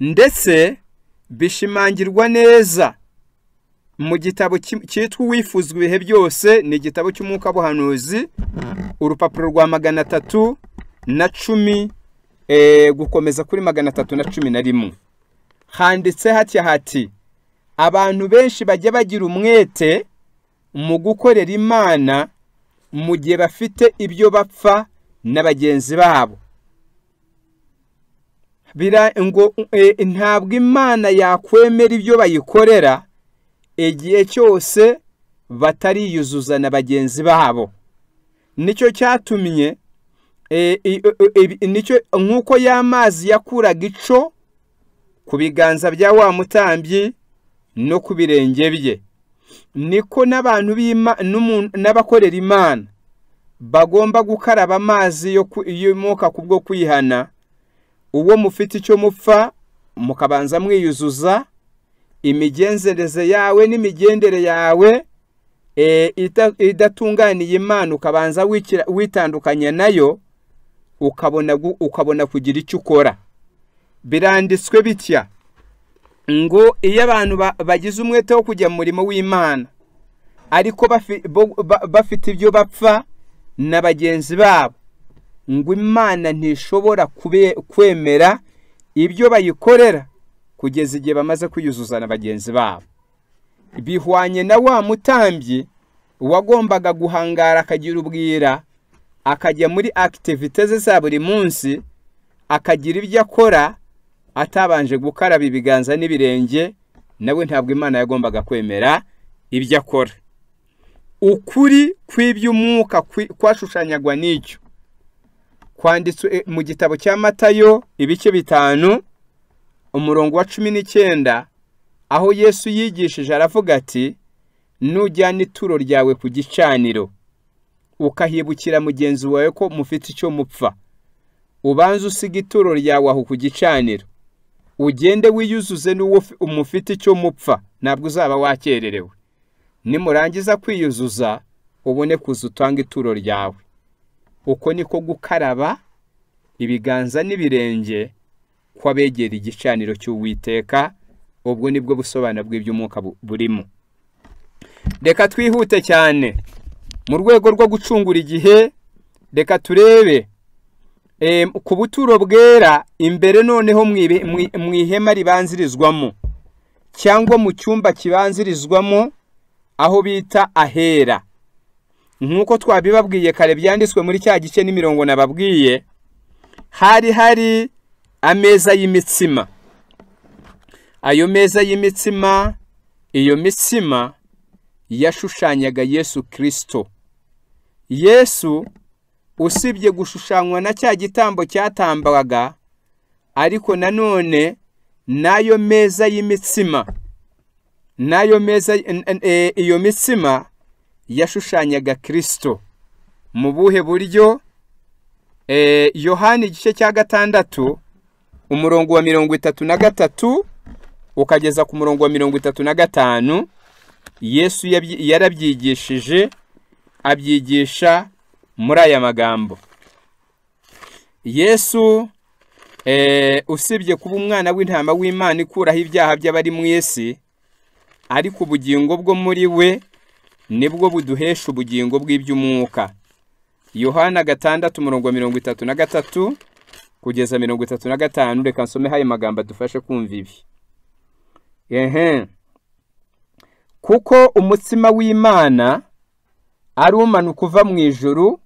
ndetse bishimangirwa neza mu gitabo cyitwa uwifuzwa ibihe byose ni igitabo cy'umwuka buhanuzi urupapuro rwa magana atatu na cumi eh, gukomeza kuri magana atatu na cumi na rimwe handitse hatya hati abantu benshi bajya bagira umwete mu gukorera imana mu gihe bafite ibyo bapfa na bagenzi babo ngo e, ntabwo imana yakwemera ibyo bayikorera igihe cyose batariyuzuza na bagenzi babo nicyo cyatumye e, e, nk'uko y'amazi yakuraga ico ku biganza bya wa mutambyi no ku birenge bye niko n'abantu n'abakorera imana bagomba gukaraba amazi yo y'umwuka kubwo kwihana uwo mufite icyo mupfa mukabanza mwiyuzuza imigenzereze yawe n'imigendere yawe e, idatunganiye imana ukabanza witandukanya nayo ukabona kugira icyo ukora biranditswe bitya ngo iyo abantu bagize umwete wo kujya mu murimo w'imana ariko bafite ibyo bapfa na bagenzi babo ngo imana ntishobora kwemera ibyo bayikorera kugeza igihe bamaze kuyuzuza na bagenzi babo bihwanye na wa mutambyi wagombaga guhangara akagira ubwira akajya muri akitivite ze za buri munsi akagira ibyo akora atabanje gukaraba ibiganza n'ibirenge nawe ntabwo imana yagombaga kwemera ibyo akora ukuri kw'iby'umwuka kwashushanyagwa n'icyo kwanditswe eh, mu gitabo cya matayo ibice bitanu umurongo wa cumi n'icyenda aho yesu yigishije aravuga ati nujyana ituro ryawe ku gicaniro ukahibukira mugenzi wawe ko mufite icyo mupfa ubanza usiga ituro ryawe aho ku gicaniro ugende wiyuzuze n'uwo umufite icyo mupfa ntabwo uzaba wakererewe nimurangiza kwiyuzuza ubone kuza utanga ituro ryawe uko niko gukaraba ibiganza n'ibirenge kw'abegera igicaniro cy'uwiteka ubwo ni bwo busobanuro bw'iby'umwuka burimo reka twihute cyane mu rwego rwo gucungura igihe reka turebe ku buturo bwera imbere noneho mu ihema ribanzirizwamo cyangwa mu cyumba kibanzirizwamo aho bita ahera nk'uko twabibabwiye kare byanditswe muri cya gice n'imirongo nababwiye hari hari ameza y'imitsima ayo meza y'imitsima iyo mitsima yashushanyaga yesu kirisito yesu usibye gushushanywa na cya gitambo cyatambwaga ariko nanone n'ayo meza y'imitsima n'ayo meza e, iyo mitsima yashushanyaga Kristo mu buhe buryo e, yohani igice cya gatandatu umurongo wa mirongo itatu na gatatu ukageza ku murongo wa mirongo itatu na gatanu yesu yarabyigishije abyigisha muri aya magambo yesu e, usibye kuba umwana w'intama w'imana ikuraho ibyaha by'abari mu isi ariko ubugingo bwo muri we nibwo buduhesha ubugingo bw'iby'umwuka yohana gatandatu mirongo mirongo itatu na gatatu kugeza mirongo itatu na gatanu reka nsome ayo magambo adufashe kumva ibi ehe kuko umutsima w'imana ari umanuka uva mu ijuru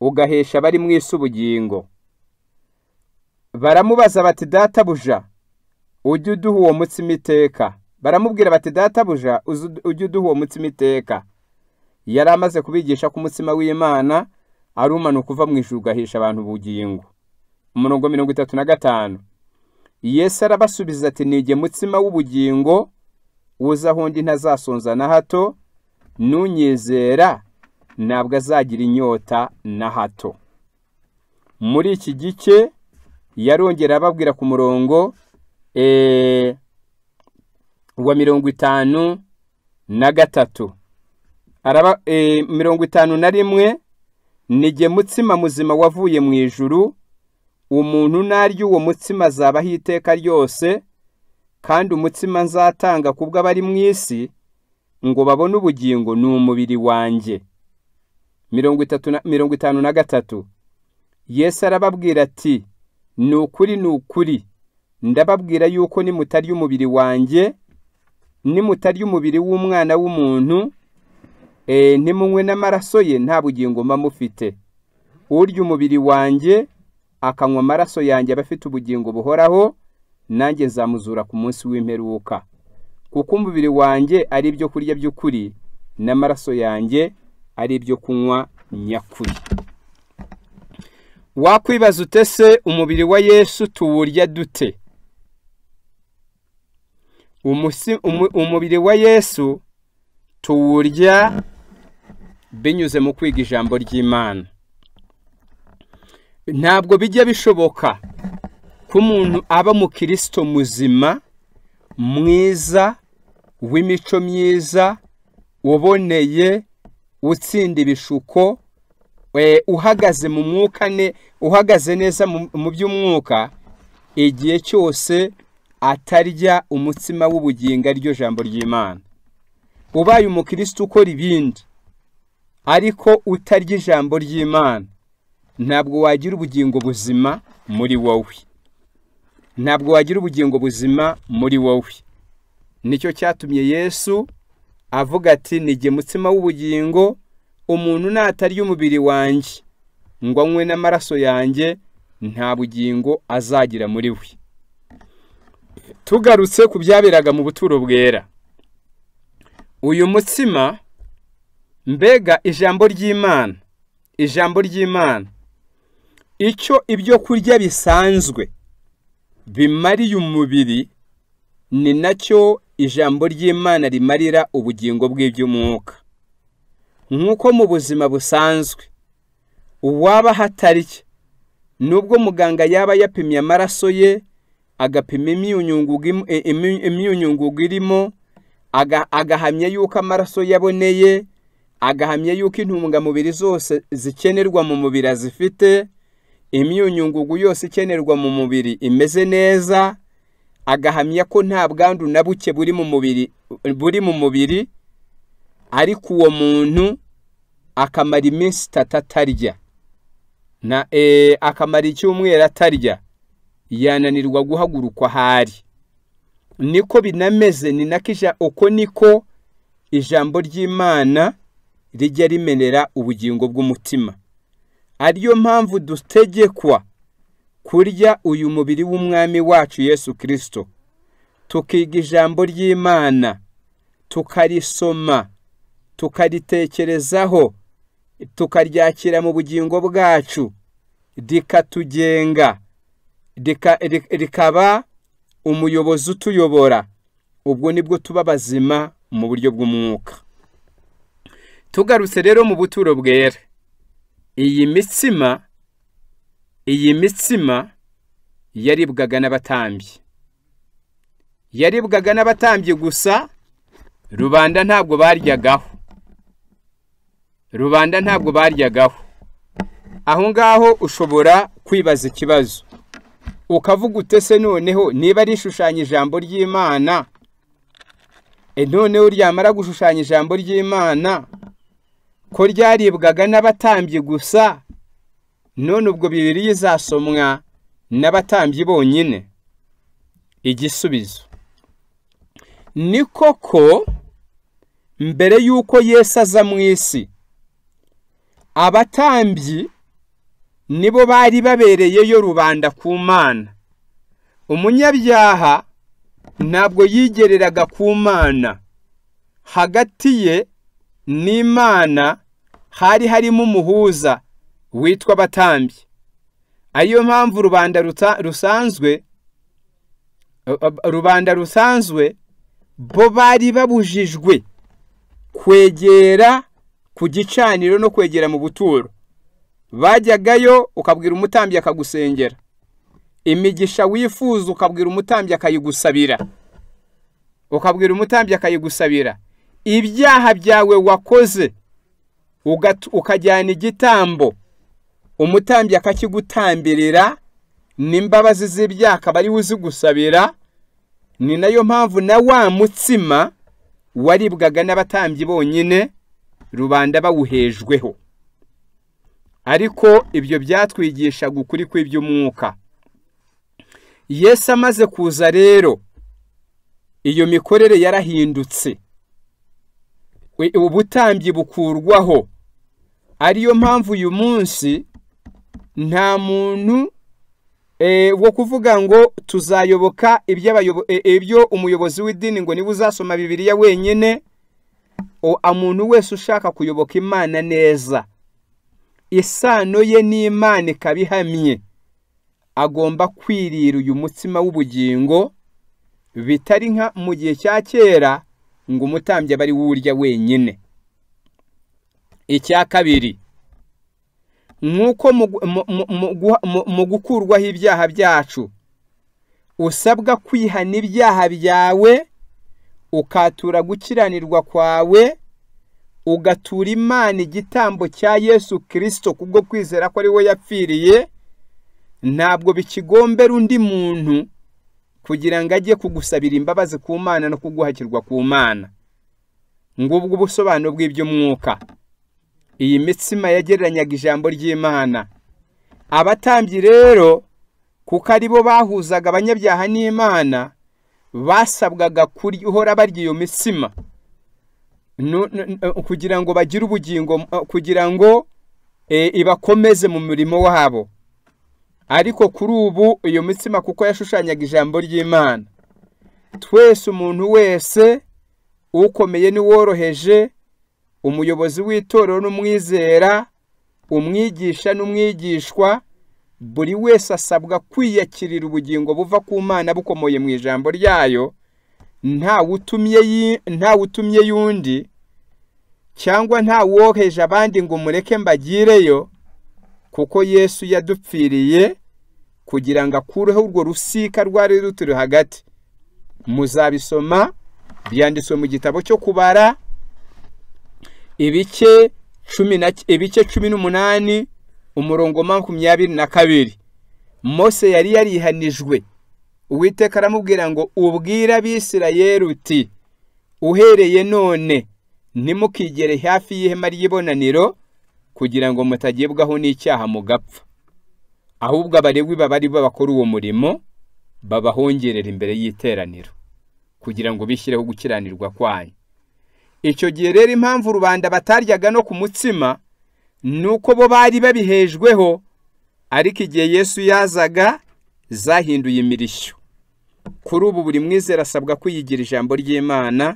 ugahesha abari mu isi ubugingo baramubaza bati databuja ujye uduha uwo mutsima iteka baramubwira bati databuja ujye uduha uwo mutsima iteka yari amaze kubigisha ko umutsima w'imana ari umanuka uva mu ijuru ugahisha abantu ubugingo umurongo mirongo itatu na gatanu Yesu arabasubiza ati nige mutsima w'ubugingo wuza ntazasonza na hato n'unyizera ntabwo azagira inyota na hato muri iki gice yarongera ababwira ku murongo eee eh, uwa mirongo itanu na gatatu e, mirongo itanu na rimwe ni jye mutsima muzima wavuye mu ijuru umuntu naryo uwo mutsima azabaho iteka ryose kandi umutsima nzatanga ku bw'abari mu isi ngo babone ubugingo ni umubiri wanjye mirongo itanu na gatatu yesu arababwira ati ni ukuri ni ukuri ndababwira yuko nimutarya umubiri wanjye nimutarya umubiri w'umwana w'umuntu eh, ntimunywe n'amaraso ye nta bugingo mba mufite urya umubiri wanjye akanywa amaraso yanjye aba afite ubugingo buhoraho nanjye nzamuzura ku munsi w'imperuka kuko umubiri wanjye ari ibyo kurya by'ukuri n'amaraso yanjye ari ibyo kunywa nyakuri wakwibaza utese umubiri wa yesu tuwurya dute umubiri wa yesu tuwurya binyuze mu kwiga ijambo ry'imana ntabwo bijya bishoboka ko umuntu aba mu umukristo muzima mwiza w'imico myiza uboneye utsinda ibishuko e, uhagaze mu mwuka uhagaze neza mu by'umwuka igihe cyose atarya umutsima w'ubugingo aryo jambo ry'imana ubaye umukirisitu ukora ibindi ariko utarya ijambo ry'imana ntabwo wagira ubugingo buzima muri wowe ntabwo wagira ubugingo buzima muri wowe nicyo cyatumye yesu avuga ati nige mutsima w'ubugingo umuntu natarya umubiri wanjye ngo anywe n'amaraso yanjye nta bugingo azagira muri we tugarutse ku byaberaga mu buturo bwera uyu mutsima mbega ijambo ry'imana ijambo ry'imana icyo ibyo kurya bisanzwe bimariye umubiri ni nacyo ijambo ry'imana rimarira ubugingo bw'iby'umwuka nk'uko mu buzima busanzwe uwaba hatari cye nubwo muganga yaba yapimye amaraso ye agapima imyunyungugu e, irimo agahamya yuko amaraso yaboneye agahamya yuko intungamubiri zose zikenerwa mu mubiri azifite imyunyungugu yose ikenerwa mu mubiri imeze neza agahamya ko nta bwandu na buke buri mu mubiri buri mu mubiri ariko uwo muntu akamara iminsi itatu atarya na e, akamara icyumweru atarya yananirwa guhagurukwa hari. niko binameze ni nako uko niko ijambo ry'imana rijya rimenera ubugingo bw'umutima ariyo mpamvu dutegekwa kurya uyu mubiri w'umwami wacu yesu Kristo, tukiga ijambo ry'imana tukarisoma tukaritekerezaho tukaryakira mu bugingo bwacu tugenga, rikaba umuyobozi utuyobora ubwo nibwo tuba bazima mu buryo bw'umwuka tugarutse rero mu buturo bwera iyi mitsima iyi mitsima yaribwaga n'abatambyi yaribwaga n'abatambyi gusa rubanda ntabwo baryagaho rubanda ntabwo baryagaho aho ngaho ushobora kwibaza ikibazo ukavuga se noneho niba rishushanya ijambo ry'imana e, noneho ryamara gushushanya ijambo ry'imana ko ryaribwaga n'abatambyi gusa none ubwo bibiri izasomwa n'abatambyi bonyine igisubizo ni koko mbere y'uko Yesu aza mu isi abatambyi nibo bari babereyeyo rubanda ku mana umunyabyaha ntabwo yigereraga ku mana hagati ye n'imana hari harimo umuhuza witwa abatambyi ariyo mpamvu rubanda rusanzwe rubanda rusanzwe bo bari babujijwe kwegera ku gicaniro no kwegera mu buturo bajyagayo ukabwira umutambyi akagusengera imigisha wifuza ukabwira umutambyi akayigusabira ukabwira umutambyi akayigusabira ibyaha byawe wakoze ukajyana igitambo umutambyi akakigutambirira n'imbabazi z'ibyaha akaba ariwe uzigusabira ni nayo mpamvu na wa mutsima waribwaga n'abatambyi bonyine rubanda bawuhejweho ariko ibyo byatwigishaga ukuri kw'iby'umwuka yesu amaze kuza rero iyo mikorere yarahindutse ubutambyi bukurwaho ariyo mpamvu uyu munsi nta muntu e, wo kuvuga ngo tuzayoboka e, ibyo umuyobozi w'idini ngo niba uzasoma bibiriya wenyine umuntu wese ushaka kuyoboka imana neza isano ye n'imana ikaba agomba kwirira uyu mutsima w'ubugingo bitari nka mu gihe cya kera ngo umutambyi aba wurya wenyine icya kabiri nk'uko mu gukurwaho ibyaha byacu usabwa kwihana ibyaha byawe ukatura gukiranirwa kwawe ugatura imana igitambo cya yesu kirisito kubwo kwizera ko ari we yapfiriye ntabwo bikigombera undi muntu kugira ngo ajye kugusabira imbabazi ku mana no kuguhakirwa ku mana ngubwo ubusobanuro bw'iby'umwuka iyi mitsima yagereranyaga ijambo ry'imana abatambyi rero kuko ari bo bahuzaga abanyabyaha n'imana basabwaga kuri uhora barya iyo mitsima kugira ngo bagire ubugingo kugira ngo e, ibakomeze mu murimo wabo ariko kuri ubu iyo mitsima kuko yashushanyaga ijambo ry'imana twese umuntu wese ukomeye n'uworoheje umuyobozi w'itorero n'umwizera umwigisha n'umwigishwa buri wese asabwa kwiyakirira ubugingo buva ku mana bukomoye mu ijambo ryayo ntawe utumye y'undi cyangwa nta ntawoheje abandi ngo mureke mbagireyo kuko yesu yadupfiriye kugira ngo akureho urwo rusika rwari ruturi hagati muzabisoma byanditswe mu gitabo cyo kubara ibice cumi na ibice cumi n'umunani umurongo makumyabiri na kabiri mose yari yarihanijwe uwiteka aramubwira ngo ubwira Abisirayeli uti uhereye none ntimukigere hafi y'ihema ry'ibonaniro kugira ngo mutagibwaho n'icyaha mugapfa ahubwo abaregwi babari bakora uwo murimo babahongerera imbere y'iteraniro kugira ngo bishyireho gukiranirwa kwanyu icyo gihe rero impamvu rubanda bataryaga no ku mutsima ni uko bo bari babihejweho ariko igihe yesu yazaga zahinduye imirishyo kuri ubu buri mwizera asabwa kwiyigira ijambo ry'imana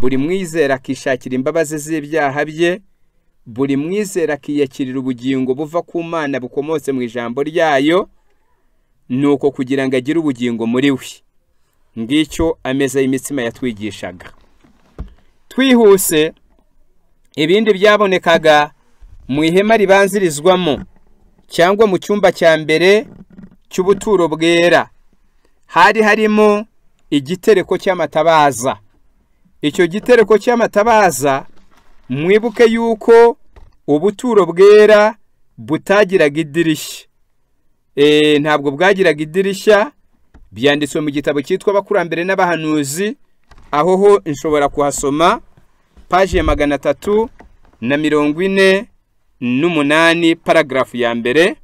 buri mwizera akishakira imbabazi z'ibyaha bye buri mwizera akiyakirira ubugingo buva ku mana bukomotse mu ijambo ryayo ni uko kugira ngo agire ubugingo muri we ngicyo ameza y'imitsima yatwigishaga twihuse ibindi byabonekaga mu ihema ribanzirizwamo cyangwa mu cyumba cya mbere cy'ubuturo bwera hari harimo igitereko cy'amatabaza icyo gitereko cy'amatabaza mwibuke yuko ubuturo bwera butagiraga idirishya eh, ntabwo bwagiraga idirishya byanditswe mu gitabo cyitwa abakurambere n'abahanuzi aho ho nshobora kuhasoma paji ya magana atatu na mirongo ine n'umunani paragarafu ya mbere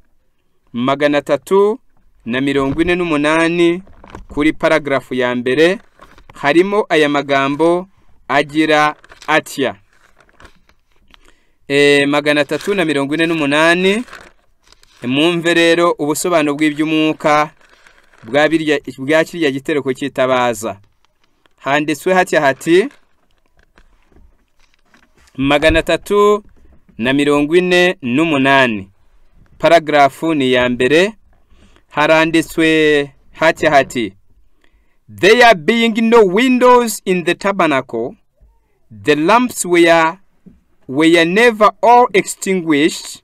magana atatu na mirongo ine n'umunani kuri paragrafu ya mbere harimo aya magambo agira atya eh, magana atatu na mirongo ine n'umunani mwumve rero ubusobanuro bw'iby'umwuka bwa kiriya gitereko cyitabaza handitswe hatya hati magana atatu na mirongo ine n'umunani paragrafu ni iya mbere haranditswe hati hati there being no windows in the tabernacle the lamps were were never all extinguished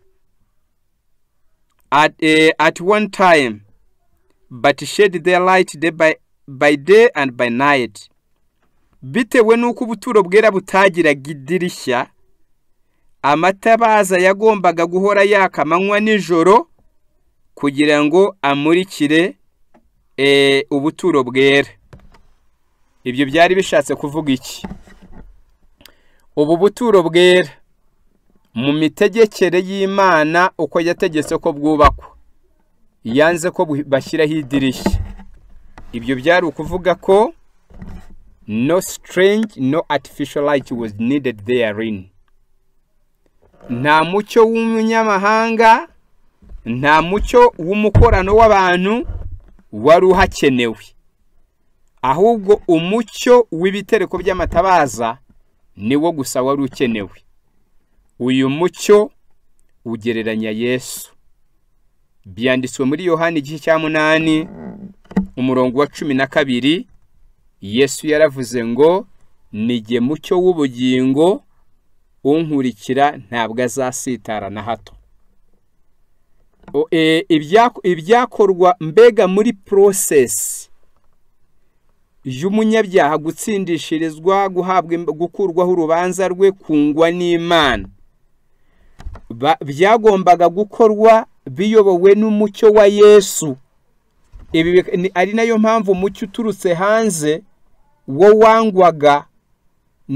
at uh, at one time but shed their light day by, by day and by night bitewe n'uko ubuturo bwera butagiraga idirishya amatabaza yagombaga guhora yaka amanywa nijoro kugira ngo amurikire Eh, ubuturo bwera ibyo byari bishatse kuvuga iki ubu buturo bwera mu mitegekere y'imana uko yategetse ko bwubakwa yanze ko bashyiraho idirishya ibyo byari ukuvuga ko no strange no artificial light was needed therein nta mucyo w'umunyamahanga nta mucyo w'umukorano w'abantu wari uhakenewe ahubwo umucyo w'ibitereko by'amatabaza ni wo gusa wari ukenewe uyu mucyo ugereranya yesu byanditswe muri yohani igihe cya munani umurongo wa cumi na kabiri yesu yaravuze ngo nige mucyo w'ubugingo unkurikira ntabwo azasitara na hato E, ibyakorwa mbega muri porosesi y'umunyabyaha gutsindishirizwa guhabwa gukurwaho urubanza rwe kungwa n'imana byagombaga gukorwa biyobowe n'umucyo wa yesu ari nayo mpamvu umucyo uturutse hanze wo wangwaga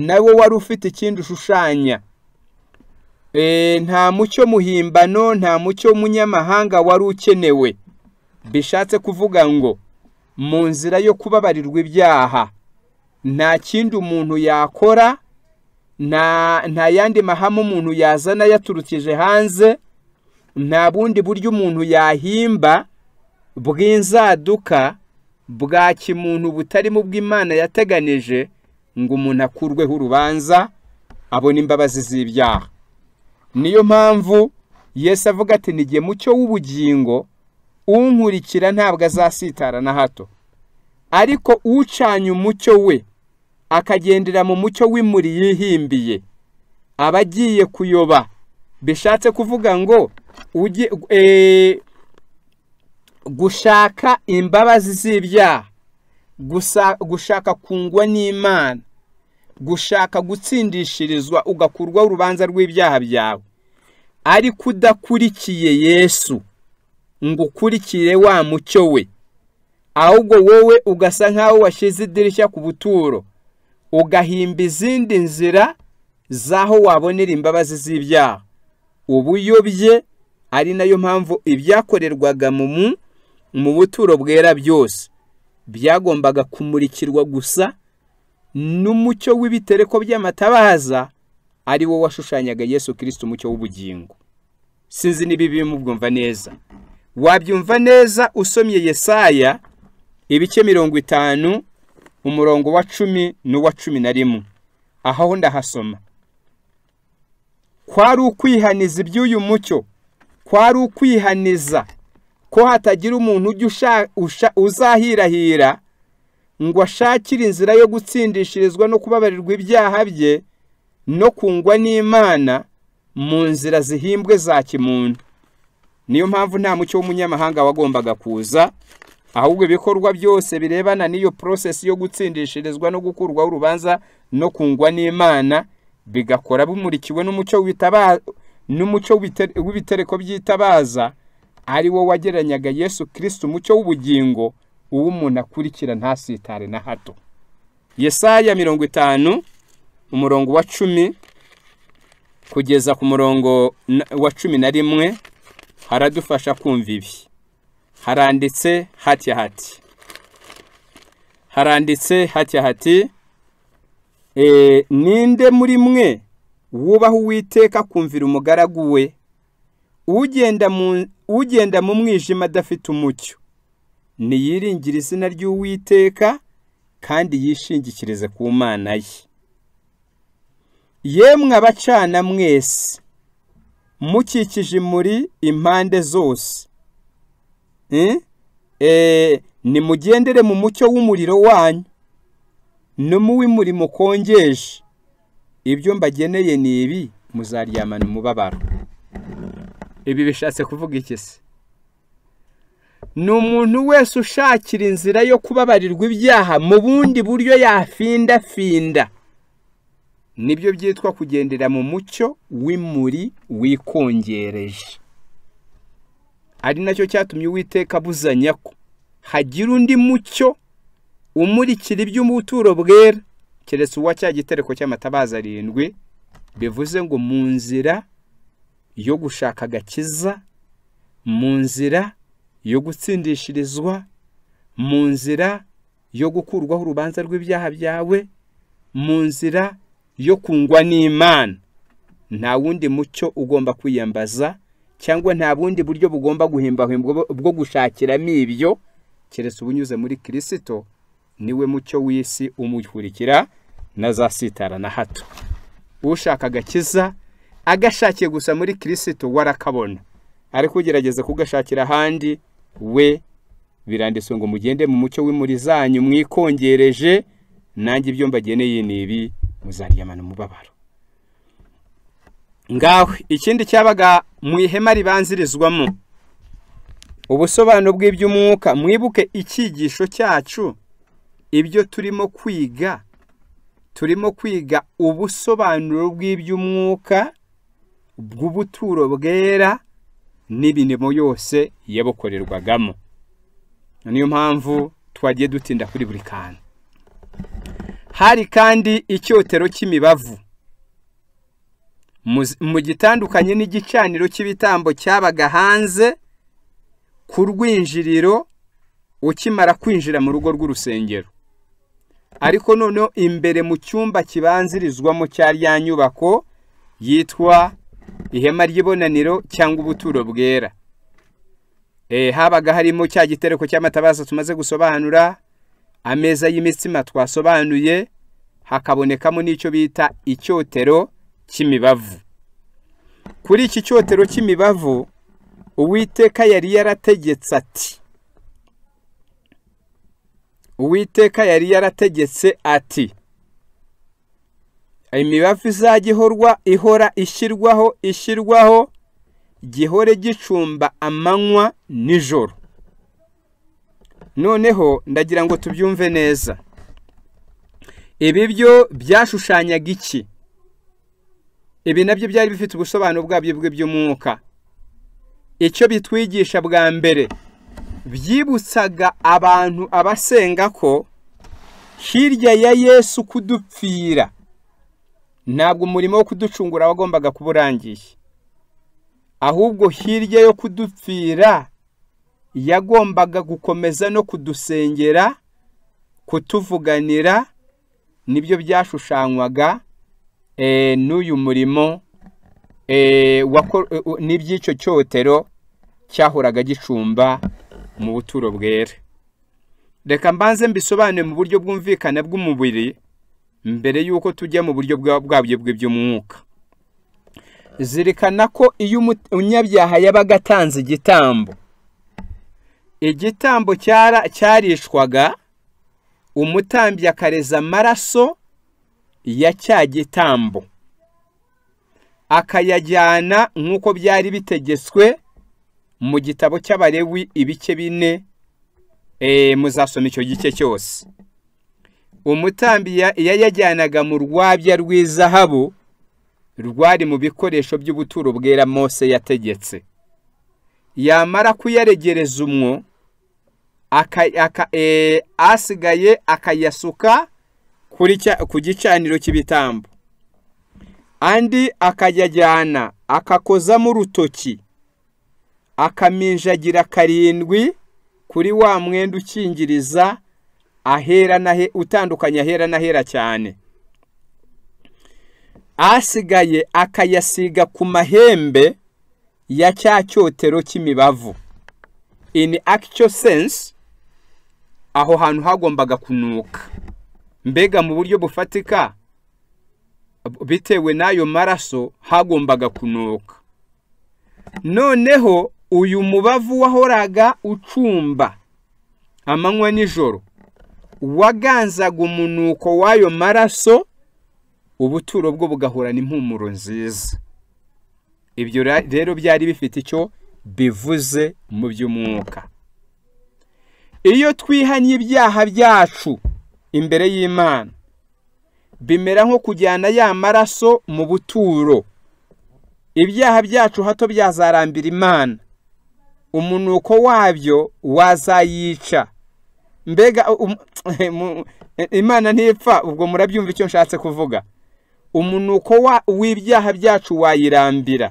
nawo wari ufite ikindi ushushanya Eh, nta mucyo muhimbano nta mucyo w'umunyamahanga wari ukenewe bishatse kuvuga ngo mu nzira yo kubabarirwa ibyaha nta kindi umuntu yakora nta yandi mahame umuntu yazana yaturukije hanze nta bundi buryo umuntu yahimba bw'inzaduka bwa kimuntu butarimo bw'imana yateganije ngo umuntu akurweho urubanza abone imbabazi z'ibyaha niyo mpamvu Yesu avuga ati ntigihe mucyo w'ubugingo unkurikira ntabwo azasitara na hato ariko ucanye umucyo we akagendera mu mucyo w'imuri yihimbiye aba agiye kuyoba bishatse kuvuga ngo ujye eh, gushaka imbabazi z'ibyaha gushaka kungwa n'imana gushaka gutsindishirizwa ugakurwa urubanza rw'ibyaha byawe ariko udakurikiye yesu ngo ukurikire wa mucyo we ahubwo wowe ugasa nk'aho washyize idirishya ku buturo ugahimba izindi nzira z'aho wabonera imbabazi z'ibyaha ubuyobye ari nayo mpamvu ibyakorerwaga mu buturo bwera byose byagombaga kumurikirwa gusa n'umucyo w'ibitereko by'amatabaza ari wo washushanyaga yesu kirisiti umucyo w'ubugingo sinzi niba ibi mubwumva neza wabyumva neza usomye yesaya ibice mirongo itanu umurongo wa cumi n'uwa cumi na rimwe aho ndahasoma kwari ukwihaniza iby'uyu mucyo kwari ukwihaniza ko hatagira umuntu ujya uzahirahira ngo ashakire inzira yo gutsindishirizwa no kubabarirwa ibyaha bye no kungwa n'imana mu nzira zihimbwe za kimuntu niyo mpamvu nta mucyo w'umunyamahanga wagombaga kuza ahubwo ibikorwa byose birebana n'iyo porosesi yo gutsindishirizwa no gukurwaho urubanza no kungwa n'imana bigakora bimurikiwe n'umucyo w'ibitereko by'itabaza ari wo wageranyaga yesu kirisiti umucyo w'ubugingo uwo umuntu akurikira ntasitare na hato yesaya mirongo itanu umurongo wa cumi kugeza ku murongo wa cumi na rimwe haradufasha kumva ibi haranditse hatya hati haranditse hatya hati e, ninde muri mwe wubaha uwiteka kumvira umugaragu we ugenda mu mwijima adafite umucyo niyiringire izina ry'uwiteka kandi yishingikirize ku mana ye yemwe abacana mwese mukikije muri impande zose eh? Eh, nimugendere mu mucyo w'umuriro wanyu no mu w'umurimo kongeje ibyo mbageneye ni ibi muzaryamana umubabaro ibi bishatse kuvuga iki se ni umuntu wese ushakira inzira yo kubabarirwa ibyaha mu bundi buryo yafindafinda nibyo byitwa kugendera mu mucyo w'imuri wikongereje ari nacyo cyatumye uwiteka abuzanya ko hagira undi mucyo umurikira iby'ubuturo bwera keretse uwa cya gitereko cy'amatabaza arindwi bivuze ngo mu nzira yo gushaka agakiza mu nzira yo gutsindishirizwa mu nzira yo gukurwaho urubanza rw'ibyaha byawe mu nzira yo kungwa n'imana nta wundi mucyo ugomba kwiyambaza cyangwa nta bundi buryo bugomba guhimbahimba bwo gushakiramo ibyo keretse ubunyuze muri kirisito niwe mucyo w'isi umukurikira na za na hato ushaka agakiza agashakiye gusa muri kirisito warakabona ariko ugerageza kugashakira ahandi we biranditse ngo mugende mu mucyo w'imuri zanyu mwikongereje nanjye ibyo mbageneye ni ibi muzariyamana umubabaro ngaho ikindi cyabaga mu ihema ribanzirizwamo ubusobanuro bw'iby'umwuka mwibuke icyigisho cyacu ibyo turimo kwiga turimo kwiga ubusobanuro bw'iby'umwuka bw'ubuturo bwera n'imirimo yose yabukorerwagamo niyo mpamvu twagiye dutinda kuri buri kantu hari kandi icyotero cy'imibavu mu gitandukanye n'igicaniro cy'ibitambo cyabaga hanze ku rwinjiriro ukimara kwinjira mu rugo rw'urusengero ariko noneho imbere mu cyumba kibanzirizwamo cya rya nyubako yitwa ihema ry'ibonaniro cyangwa ubuturo bwera eh, habaga harimo cya gitereko cy'amatabaza tumaze gusobanura ameza y'imitsima twasobanuye hakabonekamo n'icyo bita icyotero cy'imibavu kuri iki cyotero cy'imibavu uwiteka yari yarategetse ati uwiteka yari yarategetse ati imibavu izajya ihorwa ihora ishyirwaho ishyirwaho gihore gicumba amanywa nijoro noneho ndagira ngo tubyumve neza ibi byo byashushanyaga iki ibi nabyo byari bifite ubusobanuro bwabyo bw'iby'umwuka icyo bitwigisha bwa mbere byibutsaga abantu abasenga ko hirya ya yesu kudupfira ntabwo umurimo wo kuducungura wagombaga kuba urangiye ahubwo hirya yo kudupfira yagombaga gukomeza no kudusengera kutuvuganira nibyo byashushanywaga eh, n'uyu murimo eh, n'iby'icyo cyotero cyahuraga gicumba mu buturo bwera reka mbanze mbisobanuye mu buryo bwumvikane bw'umubiri mbere y'uko tujya mu buryo bwabyo bw'iby'umwuka zirikana ko iyo umunyabyaha yabaga atanze igitambo igitambo cyarishwaga umutambyi akareza amaraso ya cya gitambo akayajyana nk'uko byari bitegetswe mu gitabo cy'abarewi ibice bine eh, muzasoma icyo gice cyose Umutambi yayajyanaga mu rwabya rw'izahabu rwari mu bikoresho by'ubuturo bwera mose yategetse yamara kuyaregereza umwo e, asigaye akayasuka ku gicaniro cy'ibitambo andi akayajyana akakozamo urutoki akaminjagira karindwi kuri wa mwenda ukingiriza ahera utandukanye ahera n'ahera cyane asigaye akayasiga ku mahembe ya cya cyotero cy'imibavu in actual sense aho hantu hagombaga kunuka mbega mu buryo bufatika bitewe n'ayo maraso hagombaga kunuka noneho uyu mubavu wahoraga ucumba amanywa n'ijoro waganzaga umunuko w'ayo maraso ubuturo bwo bugahorana impumuro nziza ibyo rero byari bifite icyo bivuze mu by'umwuka iyo twihanye ibyaha byacu imbere y'imana bimera nko kujyana ya maraso mu buturo ibyaha byacu hato byazarambira imana umunuko wabyo wazayica mbega um- imana ntipfa ubwo murabyumva icyo nshatse kuvuga umunuko w'ibyaha byacu wayirambira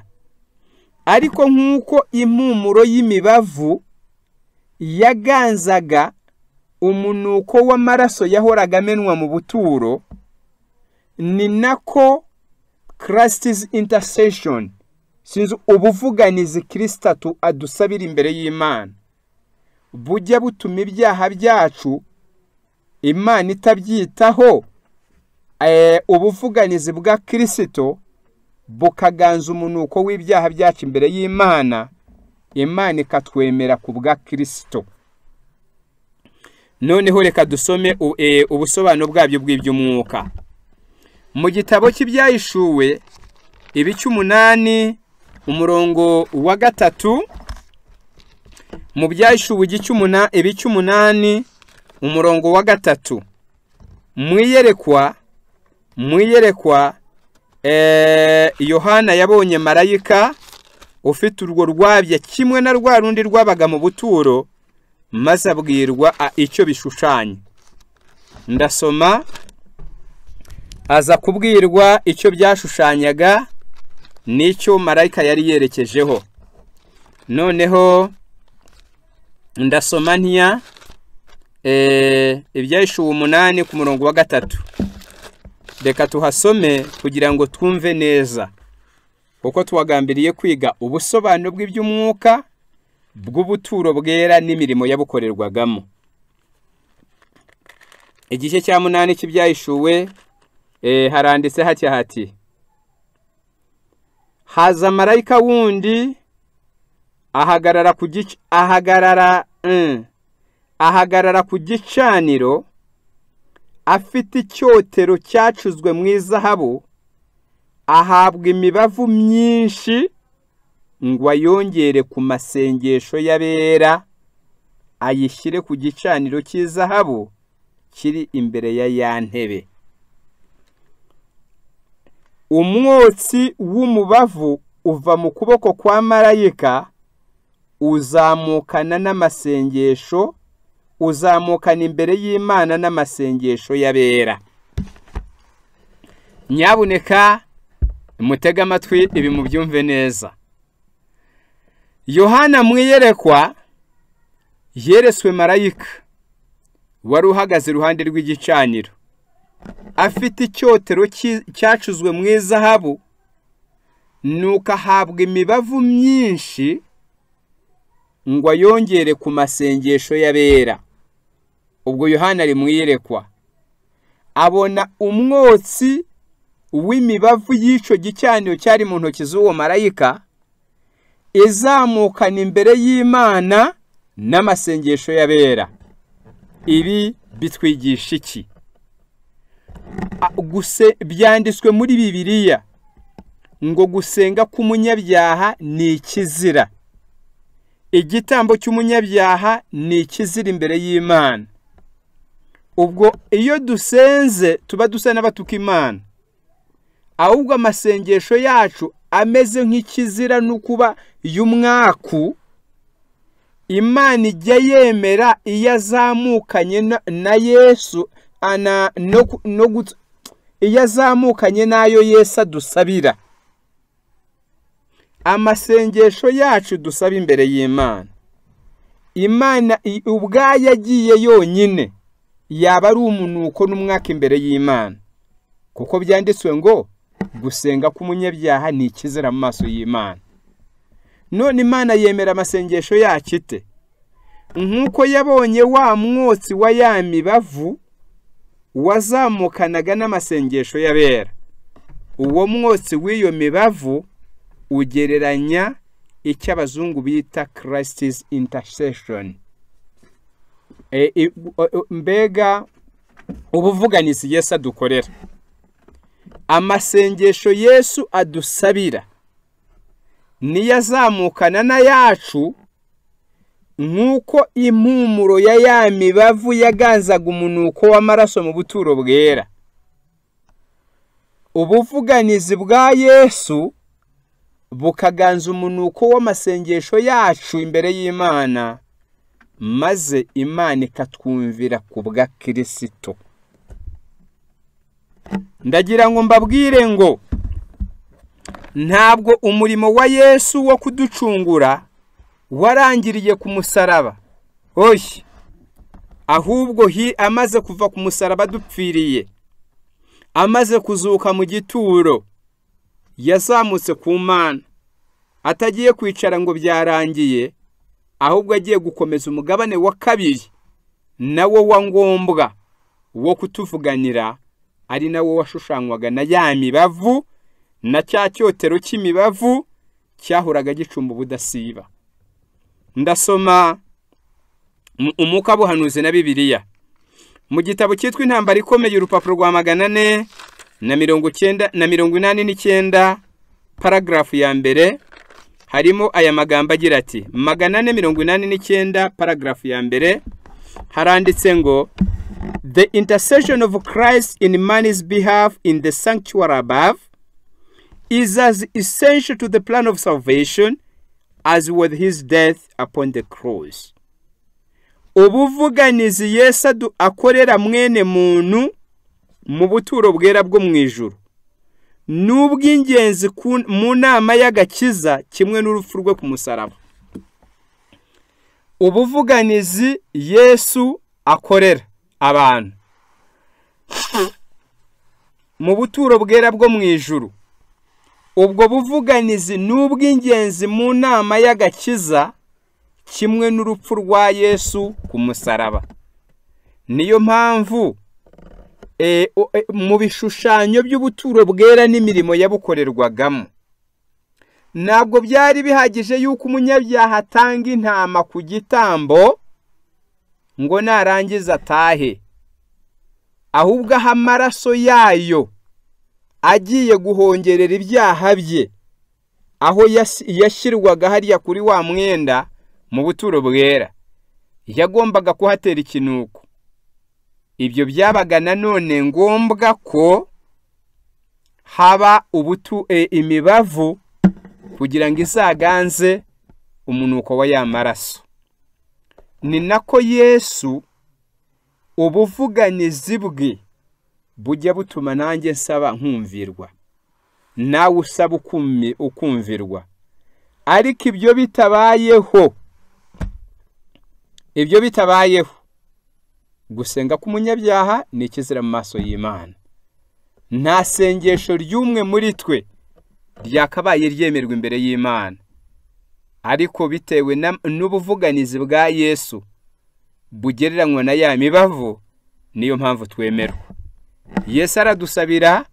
ariko nk'uko impumuro y'imibavu yaganzaga umunuko w'amaraso yahoraga amenwa mu buturo ni nako kirasitizi intercession sinzi ubuvuganizi kirisitatu adusabira imbere y'imana bujya butuma ibyaha byacu imana itabyitaho eh, ubuvuganizi bwa kirisito bukaganza umunuko w'ibyaha byacu imbere y'imana imana ikatwemera ku bwa kirisito noneho reka dusome eh, ubusobanuro bwabyo bw'iby'umwuka mu gitabo cy'ibyahishuwe ibice umunani umurongo wa gatatu mu byahishe ubugi cy'umuna ibicy'umunani umurongo wa gatatu mu iyerekwa mu iyerekwa eh, yohana yabonye marayika ufite urwo rwabya kimwe na rwa rundi rwabaga mu buturo maze abwirwa icyo bishushanya ndasoma aza kubwirwa icyo byashushanyaga n'icyo marayika yari yerekejeho noneho ndasoma ntiya eh, ibyahishuwe umunani ku murongo wa gatatu reka tuhasome kugira ngo twumve neza kuko tuwagambiriye kwiga ubusobanuro bw'iby'umwuka bw'ubuturo bwera n'imirimo yabukorerwagamo igice cya munani cy'ibyahishuwe eh, haranditse hatya hati haza marayika wundi ahagarara ku ahagarara eh. ahagarara ku gicaniro afite icyotero cyacuzwe mu izahabu ahabwa imibavu myinshi ngo ayongere ku masengesho y'abera ayishyire ku gicaniro cy'izahabu kiri imbere ya ya ntebe umwotsi w'umubavu uva mu kuboko kwa marayika uzamukana n'amasengesho uzamukana imbere y'imana n'amasengesho y'abera nyabuneka mutega amatwi ibi mubyumve neza yohana mwiyerekwa yereswe marayika wari uhagaze iruhande rw'igicaniro afite icyotero cyacuzwe mu izahabu nuko ahabwa imibavu myinshi ngo ayongere ku masengesho y'abera ubwo yohana ari mu iyerekwa abona umwotsi w'imibavu y'icyo gicaniro cyari mu ntoki z'uwo marayika izamukana imbere y'imana n'amasengesho y'abera ibi bitwigisha iki byanditswe muri bibiliya ngo gusenga k'umunyabyaha ni ikizira igitambo cy'umunyabyaha ni ikizira imbere y'imana ubwo iyo dusenze tuba dusa n'abatuka imana ahubwo amasengesho yacu ameze nk'ikizira no kuba y'umwaku imana ijya yemera iyo azamukanye na yesu no iyo azamukanye n'ayo yesu adusabira amasengesho yacu dusaba imbere y'imana imana ubwayo agiye yonyine yaba ari umunuko n'umwaka imbere y'imana kuko byanditswe ngo gusenga k'umunyabyaha ni ikizira mu maso y'imana none imana yemera amasengesho yacu ite nk'uko yabonye wa mwotsi wa ya mibavu wazamukanaga n'amasengesho y'abera uwo mwotsi w'iyo mibavu ugereranya icyo abazungu bita christis intercession e, e, mbega ubuvuganizi yesu adukorera amasengesho yesu adusabira niyo azamukana na yacu nk'uko impumuro ya ya mibavu yaganzaga umunuko w'amaraso mu buturo bwera ubuvuganizi bwa yesu bukaganza umunuko w'amasengesho yacu imbere y'imana maze imana ikatwumvira ku bwa kirisito ndagira ngo mbabwire ngo ntabwo umurimo wa yesu wo kuducungura warangiriye ku musaraba oye ahubwo hi amaze kuva ku musaraba dupfiriye amaze kuzuka mu gituro yazamutse ku mana atagiye kwicara ngo byarangiye ahubwo agiye gukomeza umugabane wa kabiri nawo wa ngombwa wo kutuvuganira ari nawo washushanywaga na ya mibavu na cya cyotero cy'imibavu cyahuraga gicumba ubudasiba ndasoma umwuka buhanuzi na bibiliya mu gitabo cyitwa intambara ikomeye urupapuro rwa magana ane na mirongo cyenda na mirongo inani n'icyenda paragarafu ya mbere harimo aya magambo agira ati magana ane mirongo inani n'icyenda paragarafu ya mbere haranditse ngo the intercession of christ in money's behalf in the sanctuary above is as essential to the plan of salvation as with his death upon the cross ubuvuganizi yesu akorera mwene muntu mu buturo bwera bwo mu ijoro ni ubw'ingenzi mu nama y'agakiza kimwe n'urupfu rwe ku musaraba ubuvuganizi yesu akorera abantu mu buturo bwera bwo mu ijuru ubwo buvuganizi ni ubw'ingenzi mu nama y'agakiza kimwe n'urupfu rwa yesu ku musaraba niyo mpamvu E, e, mu bishushanyo by'ubuturo bwera n'imirimo yabukorerwagamo ntabwo byari bihagije yuko umunyabyaha atanga intama ku gitambo ngo narangiza atahe ahubwo aho amaraso yayo agiye guhongerera ibyaha bye aho yashyirwaga hariya kuri wa mwenda mu buturo bwera yagombaga kuhatera ikinuko ibyo byabaga nanone ngombwa ko haba ubutu e, imibavu kugira ngo izaganze umunuko wa ya maraso ni nako yesu ubuvuganizi bwe bujya butuma nanjye nsaba nkumvirwa nawe usaba ukumvirwa ariko ibyo bitabayeho ibyo bitabayeho gusenga k'umunyabyaha ni ikizira mu maso y'imana nta sengesho ry'umwe muri twe ryakabaye ryemerwa imbere y'imana ariko bitewe n'ubuvuganizi bwa yesu bugereranywa na ya mibavu niyo mpamvu twemerwa yesu aradusabira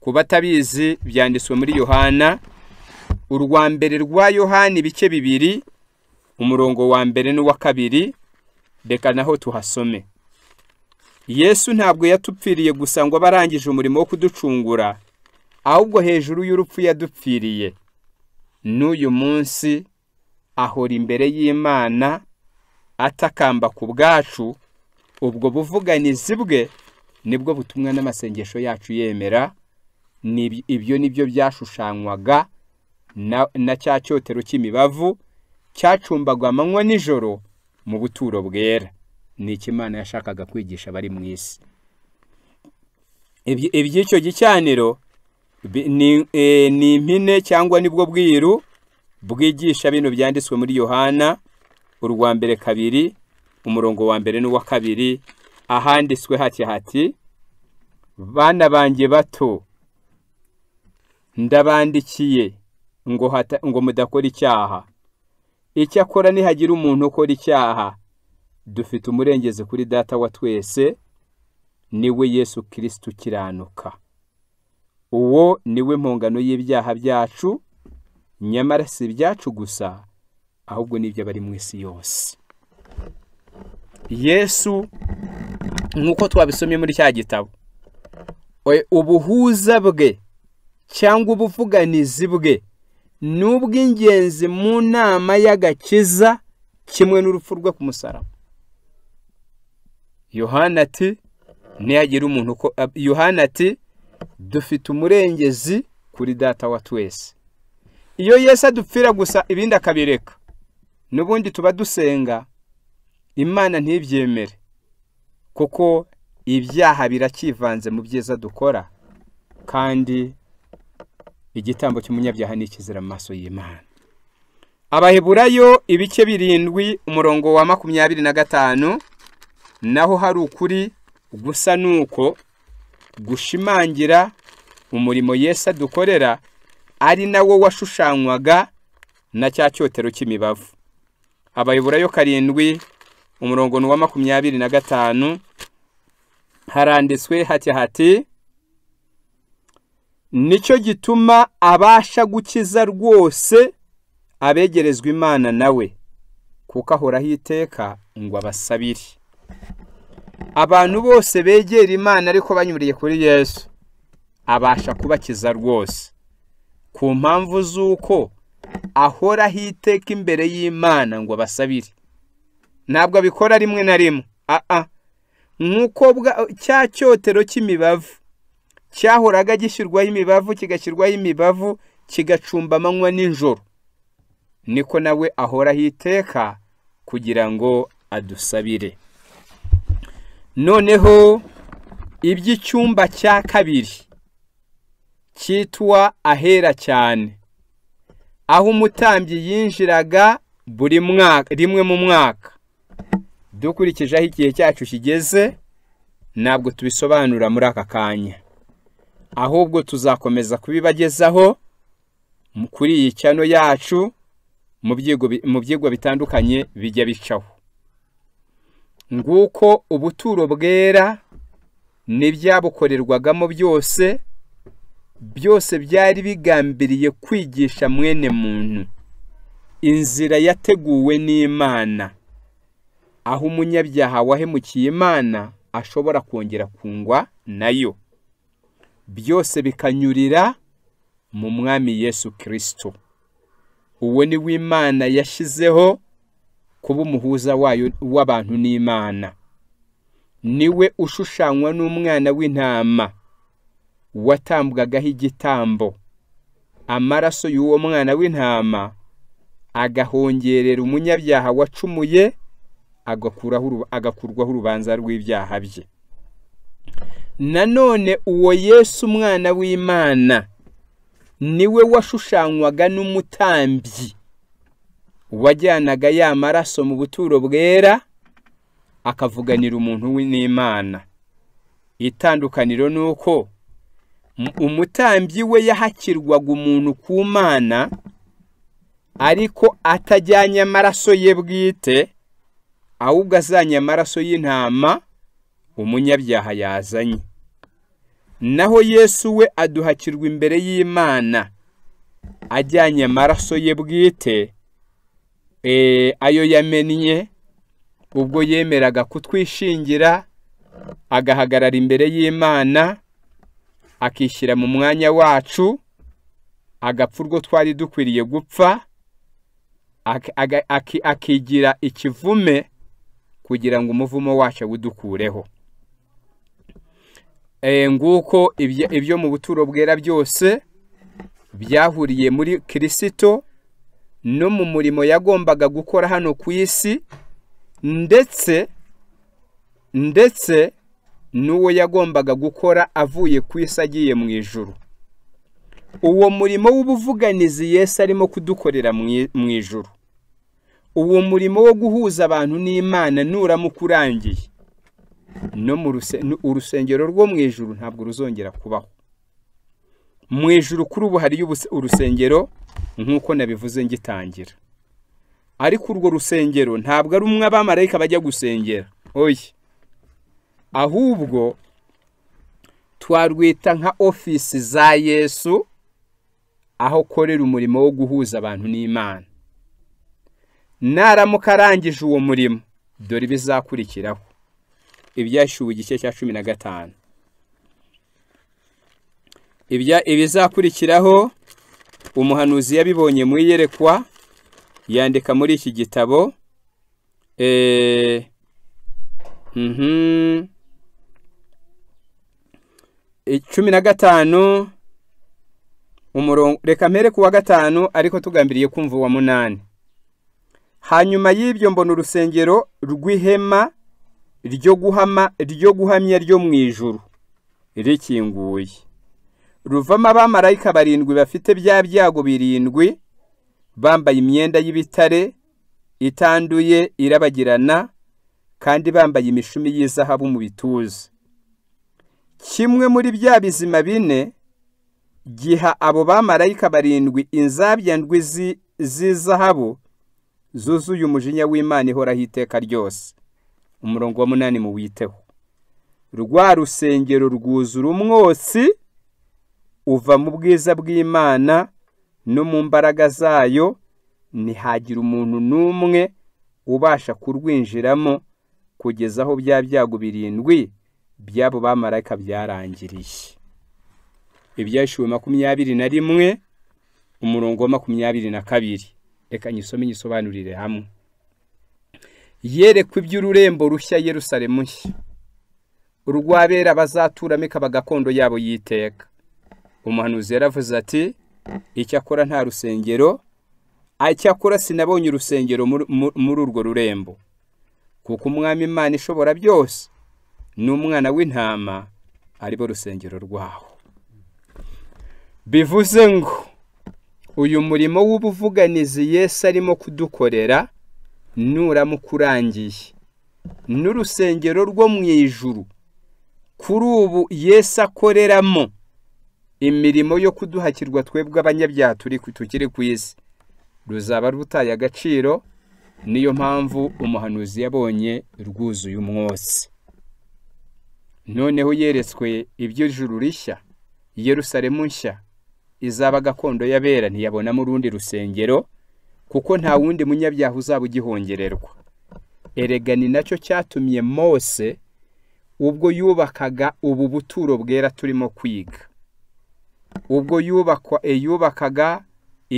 ku batabizi byanditswe muri yohana urwa mbere rwa yohana ibice bibiri umurongo wa mbere n'uwa kabiri reka naho tuhasome yesu ntabwo yatupfiriye gusa ngo abe arangije umurimo wo kuducungura ahubwo hejuru y'urupfu yadupfiriye n'uyu munsi ahora imbere y'imana atakamba ku bwacu ubwo buvuganizi bwe nibwo butumwa n'amasengesho yacu yemera ibyo ni byo byashushanywaga na cya cyotero cy'imibavu cyacumbagwa amanywa nijoro mu buturo bwera ni imana yashakaga kwigisha abari mu isi iby'icyo gicaniro e, ni impine cyangwa nibwo bwiru bwigisha bino byanditswe muri yohana urwa mbere kabiri umurongo wa mbere n'uwa kabiri ahanditswe hati hati bana banjye bato ndabandikiye ngo ngo mudakora icyaha icyakora nihagira umuntu ukora icyaha dufite umurengezi kuri data wa twese niwe yesu kirisiti ukiranuka uwo niwe mpongano y'ibyaha byacu nyamara si ibyacu gusa ahubwo n'iby'abari mu isi yose yesu nk'uko twabisomye muri cya gitabo ubuhuza bwe cyangwa ubuvuganizi bwe ni ubw'ingenzi mu nama y'agakiza kimwe n'urupfu rwe ku musaraba yohana ati ntiyagira umuntu ko yohana ati dufite umurengezi kuri data wa twese iyo Yesu adupfira gusa ibindi akabireka n'ubundi tuba dusenga imana ntibyemere kuko ibyaha birakivanze mu byiza dukora kandi igitambo cy'umunyabyaha ni mu maso y'imana abaheburayo ibice birindwi umurongo wa makumyabiri na gatanu naho hari ukuri gusa ni uko gushimangira umurimo Yesu dukorera ari nawo washushanywaga na cya cyotero cy'imibavu abaheburayo karindwi umurongo wa makumyabiri na gatanu haranditswe hati hati nicyo gituma abasha gukiza rwose abegerezwa imana nawe kuko ahoraho iteka ngo abasabire abantu bose begera imana ariko banyuriye kuri yesu abasha kubakiza rwose ku mpamvu z'uko ahoraho iteka imbere y'imana ngo abasabire ntabwo abikora rimwe na rimwe nk'uko cya cyotero cy'imibavu cyahoraga gishyirwaho imibavu kigashyirwaho imibavu kigacumba amanywa n'ijoro niko nawe ahoraho iteka kugira ngo adusabire noneho iby'icyumba cya kabiri cyitwa ahera cyane aho umutambyi yinjiraga buri mwaka rimwe mu mwaka dukurikije aho igihe cyacu kigeze ntabwo tubisobanura muri aka kanya ahubwo tuzakomeza kubibagezaho kuri iyi cyano yacu mu byigwa bitandukanye bijya bicaho nguko ubuturo bwera n'ibyabukorerwagamo byose byose byari bigambiriye kwigisha mwene muntu inzira yateguwe n'imana aho umunyabyaha wahemukiye imana ashobora kongera kungwa nayo byose bikanyurira mu mwami yesu kirisito uwo ni w'imana yashyizeho kuba umuhuza wayo w'abantu n'imana niwe ushushanywa n'umwana w'intama watambwagaho igitambo amaraso y'uwo mwana w'intama agahongerera umunyabyaha wacumuye agakurwaho urubanza rw'ibyaha bye nanone uwo yesu umwana w'imana niwe washushanywaga n'umutambyi wajyanaga ya maraso mu buturo bwera akavuganira umuntu n'imana itandukaniro ni uko umutambyi we yahakirwaga umuntu ku mana ariko atajyanye amaraso ye bwite ahubwo azanye amaraso y'intama umunyabyaha yazanye naho yesu we aduhakirwa imbere y'imana ajyanye amaraso ye bwite eh, ayo yamennye ubwo yemeraga kutwishingira agahagarara imbere y'imana akishyira mu mwanya wacu agapfa urwo twari dukwiriye gupfa akigira ikivume kugira ngo umuvumo wacyo awudukureho Eh, nguko ibyo mu buturo bwera byose byahuriye muri kirisito no mu murimo yagombaga gukora hano ku isi ndetse ndetse n'uwo yagombaga gukora avuye ku isi agiye mu ijuru uwo murimo w'ubuvuganizi Yesu arimo kudukorera mu ijuru uwo murimo wo guhuza abantu n'imana nuramuka urangiye no mu urusengero rwo mu ijuru ntabwo ruzongera kubaho mu ijuru kuri ubu hariyo urusengero nk'uko nabivuze ngitangira ariko urwo rusengero ntabwo ari umwe abamarayika bajya gusengera oye ahubwo twarwita nka ofisi za yesu aho akorera umurimo wo guhuza abantu n'imana naramuka arangije uwo murimo dore ibizakurikiraho ibyashyuwe igice cya cumi na gatanu ibizakurikiraho umuhanuzi yabibonye mu iyerekwa yandika muri iki gitabo e, mhm, cumi na gatanu umurongo reka mpere ku wa gatanu ariko tugambiriye kumva uwa munani hanyuma y'ibyo mbona urusengero rw'ihema ryo guhama ryo guhamya ryo mu ijuru rikinguye ruvamo abamarayika barindwi bafite bya byago birindwi bambaye imyenda y'ibitare itanduye irabagirana kandi bambaye imishumi y'izahabu mu bituza kimwe muri bya bizima bine giha abo bamarayika barindwi inzabyandwi z'izahabu zuzuye umujinya w'imana ihoraho iteka ryose umurongo wa munani muwiteho rwa rusengero rwuzura umwotsi uva mu bwiza bw'imana no mu mbaraga zayo ntihagira umuntu n'umwe ubasha kurwinjiramo kugeza aho bya byago birindwi by'abo bamarayika byarangiriye ibyashyuwe makumyabiri na rimwe umurongo wa makumyabiri na kabiri reka nyisome nyisobanurire hamwe yerekwa iby'ururembo rushya Yerusalemu nshya urwabera bazaturamo ikaba gakondo yabo yiteka umuhanuzi yaravuze ati icyo nta rusengero icyakora sinabonye urusengero muri urwo rurembo kuko umwami imana ishobora byose n'umwana w'intama aribo rusengero rwaho bivuze ngo uyu murimo w'ubuvuganizi Yesu arimo kudukorera nuramuka urangiye n'urusengero rwo mu ijuru kuri ubu Yesu akoreramo imirimo yo kuduhakirwa twebwe abanyabyaha turi tukiri ku isi ruzaba rutaye agaciro niyo mpamvu umuhanuzi yabonye rwuzuye umwotsi noneho yeretswe ibyo iby'ijuru rishya Yerusalemu nshya izaba gakondo y'abera ntiyabonamo urundi rusengero kuko nta wundi munyabyaha uzaba ugihongererwa erega ni nacyo cyatumye mose ubwo yubakaga ubu buturo bwera turimo kwiga ubwo yubakwa e, yubakaga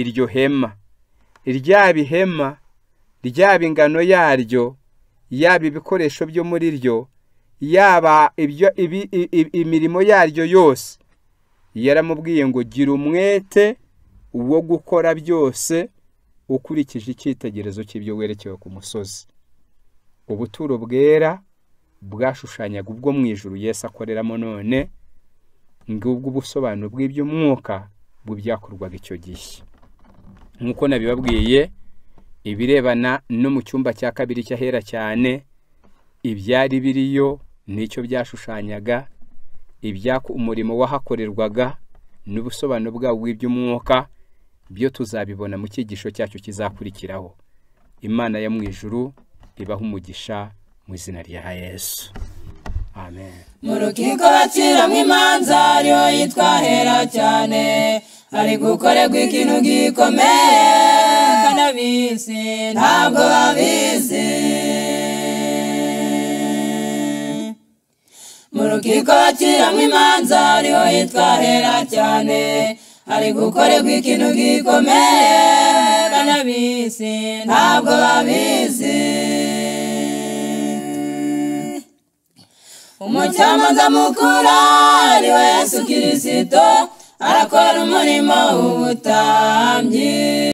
iryo hema rya bihema ryaba ingano yaryo yaba ibikoresho byo muri ryo yaba imirimo yaryo yose yaramubwiye ngo gira umwete wo gukora byose ukurikije icyitegerezo cy'ibyo werekewe ku musozi ubuturo bwera bwashushanyaga ubwo mu ijuru Yesu akoreramo none ngubwo ubusobanuro bw'iby'umwuka bubyakorwaga icyo gihe nk'uko nabibabwiye ibirebana no mu cyumba cya kabiri cy'ahera cyane ibyari biriyo nicyo byashushanyaga ibyaka umurimo wahakorerwaga n'ubusobanuro bwawo bw'iby'umwuka byo tuzabibona mu cyigisho cyacu kizakurikiraho imana yo mu ijuru ibaho umugisha mu izina rya yesu amen mu rukiko baciramo imanza ariyo yitwa hera cyane ari gukorerwa ikintu gikomeye kanabizi ntabwo babizi mu rukiko baciramo imanza ariyo yitwa hera cyane ari gukorerwa ikintu gikomeye banabizi ntabwo babizi umucamanza mukuru ari we yesu arakora umurimo w'ubutambyi